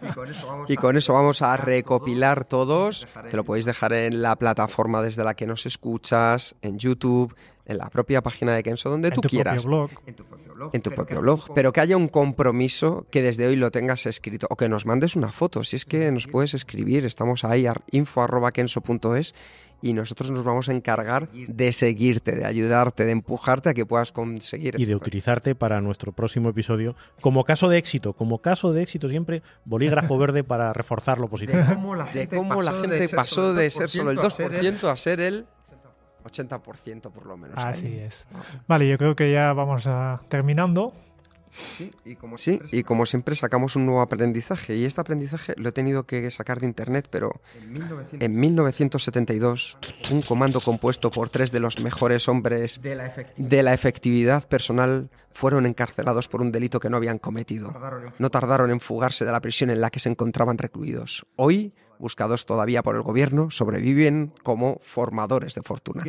y, con eso vamos, y con eso vamos a recopilar todos. Te lo podéis dejar en la plataforma desde la que nos escuchas, en YouTube, en la propia página de Kenso, donde tú quieras. En tu propio blog. En tu propio blog. Pero que haya un compromiso que desde hoy lo tengas escrito o que nos mandes una foto. Si es que nos puedes escribir, estamos ahí, info.kenso.es y nosotros nos vamos a encargar de seguirte, de ayudarte, de empujarte a que puedas conseguir. Y de utilizarte para nuestro próximo episodio como caso de éxito, como caso de éxito siempre, bolígrafo <laughs> verde para reforzar lo positivo. De cómo la gente pasó, de pasó de ser solo el 2% a ser el 80% por lo menos. Así es. Ah. Vale, yo creo que ya vamos a terminando. Sí, y como, siempre, sacamos un nuevo aprendizaje y este aprendizaje lo he tenido que sacar de internet, pero en, 1972 un comando compuesto por tres de los mejores hombres de la, efectividad personal fueron encarcelados por un delito que no habían cometido. No tardaron en fugarse de la prisión en la que se encontraban recluidos. Hoy buscados todavía por el gobierno, sobreviven como formadores de fortuna.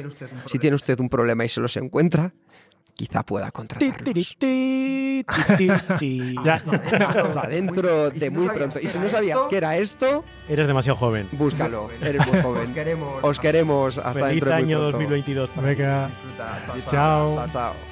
si tiene usted un problema y se los encuentra, quizá pueda contratarlos. <laughs> Dentro de muy pronto. Y si no sabías que era esto... Eres demasiado joven. Búscalo, eres muy joven. Os queremos. hasta dentro de muy pronto. año 2022. Chao, chao.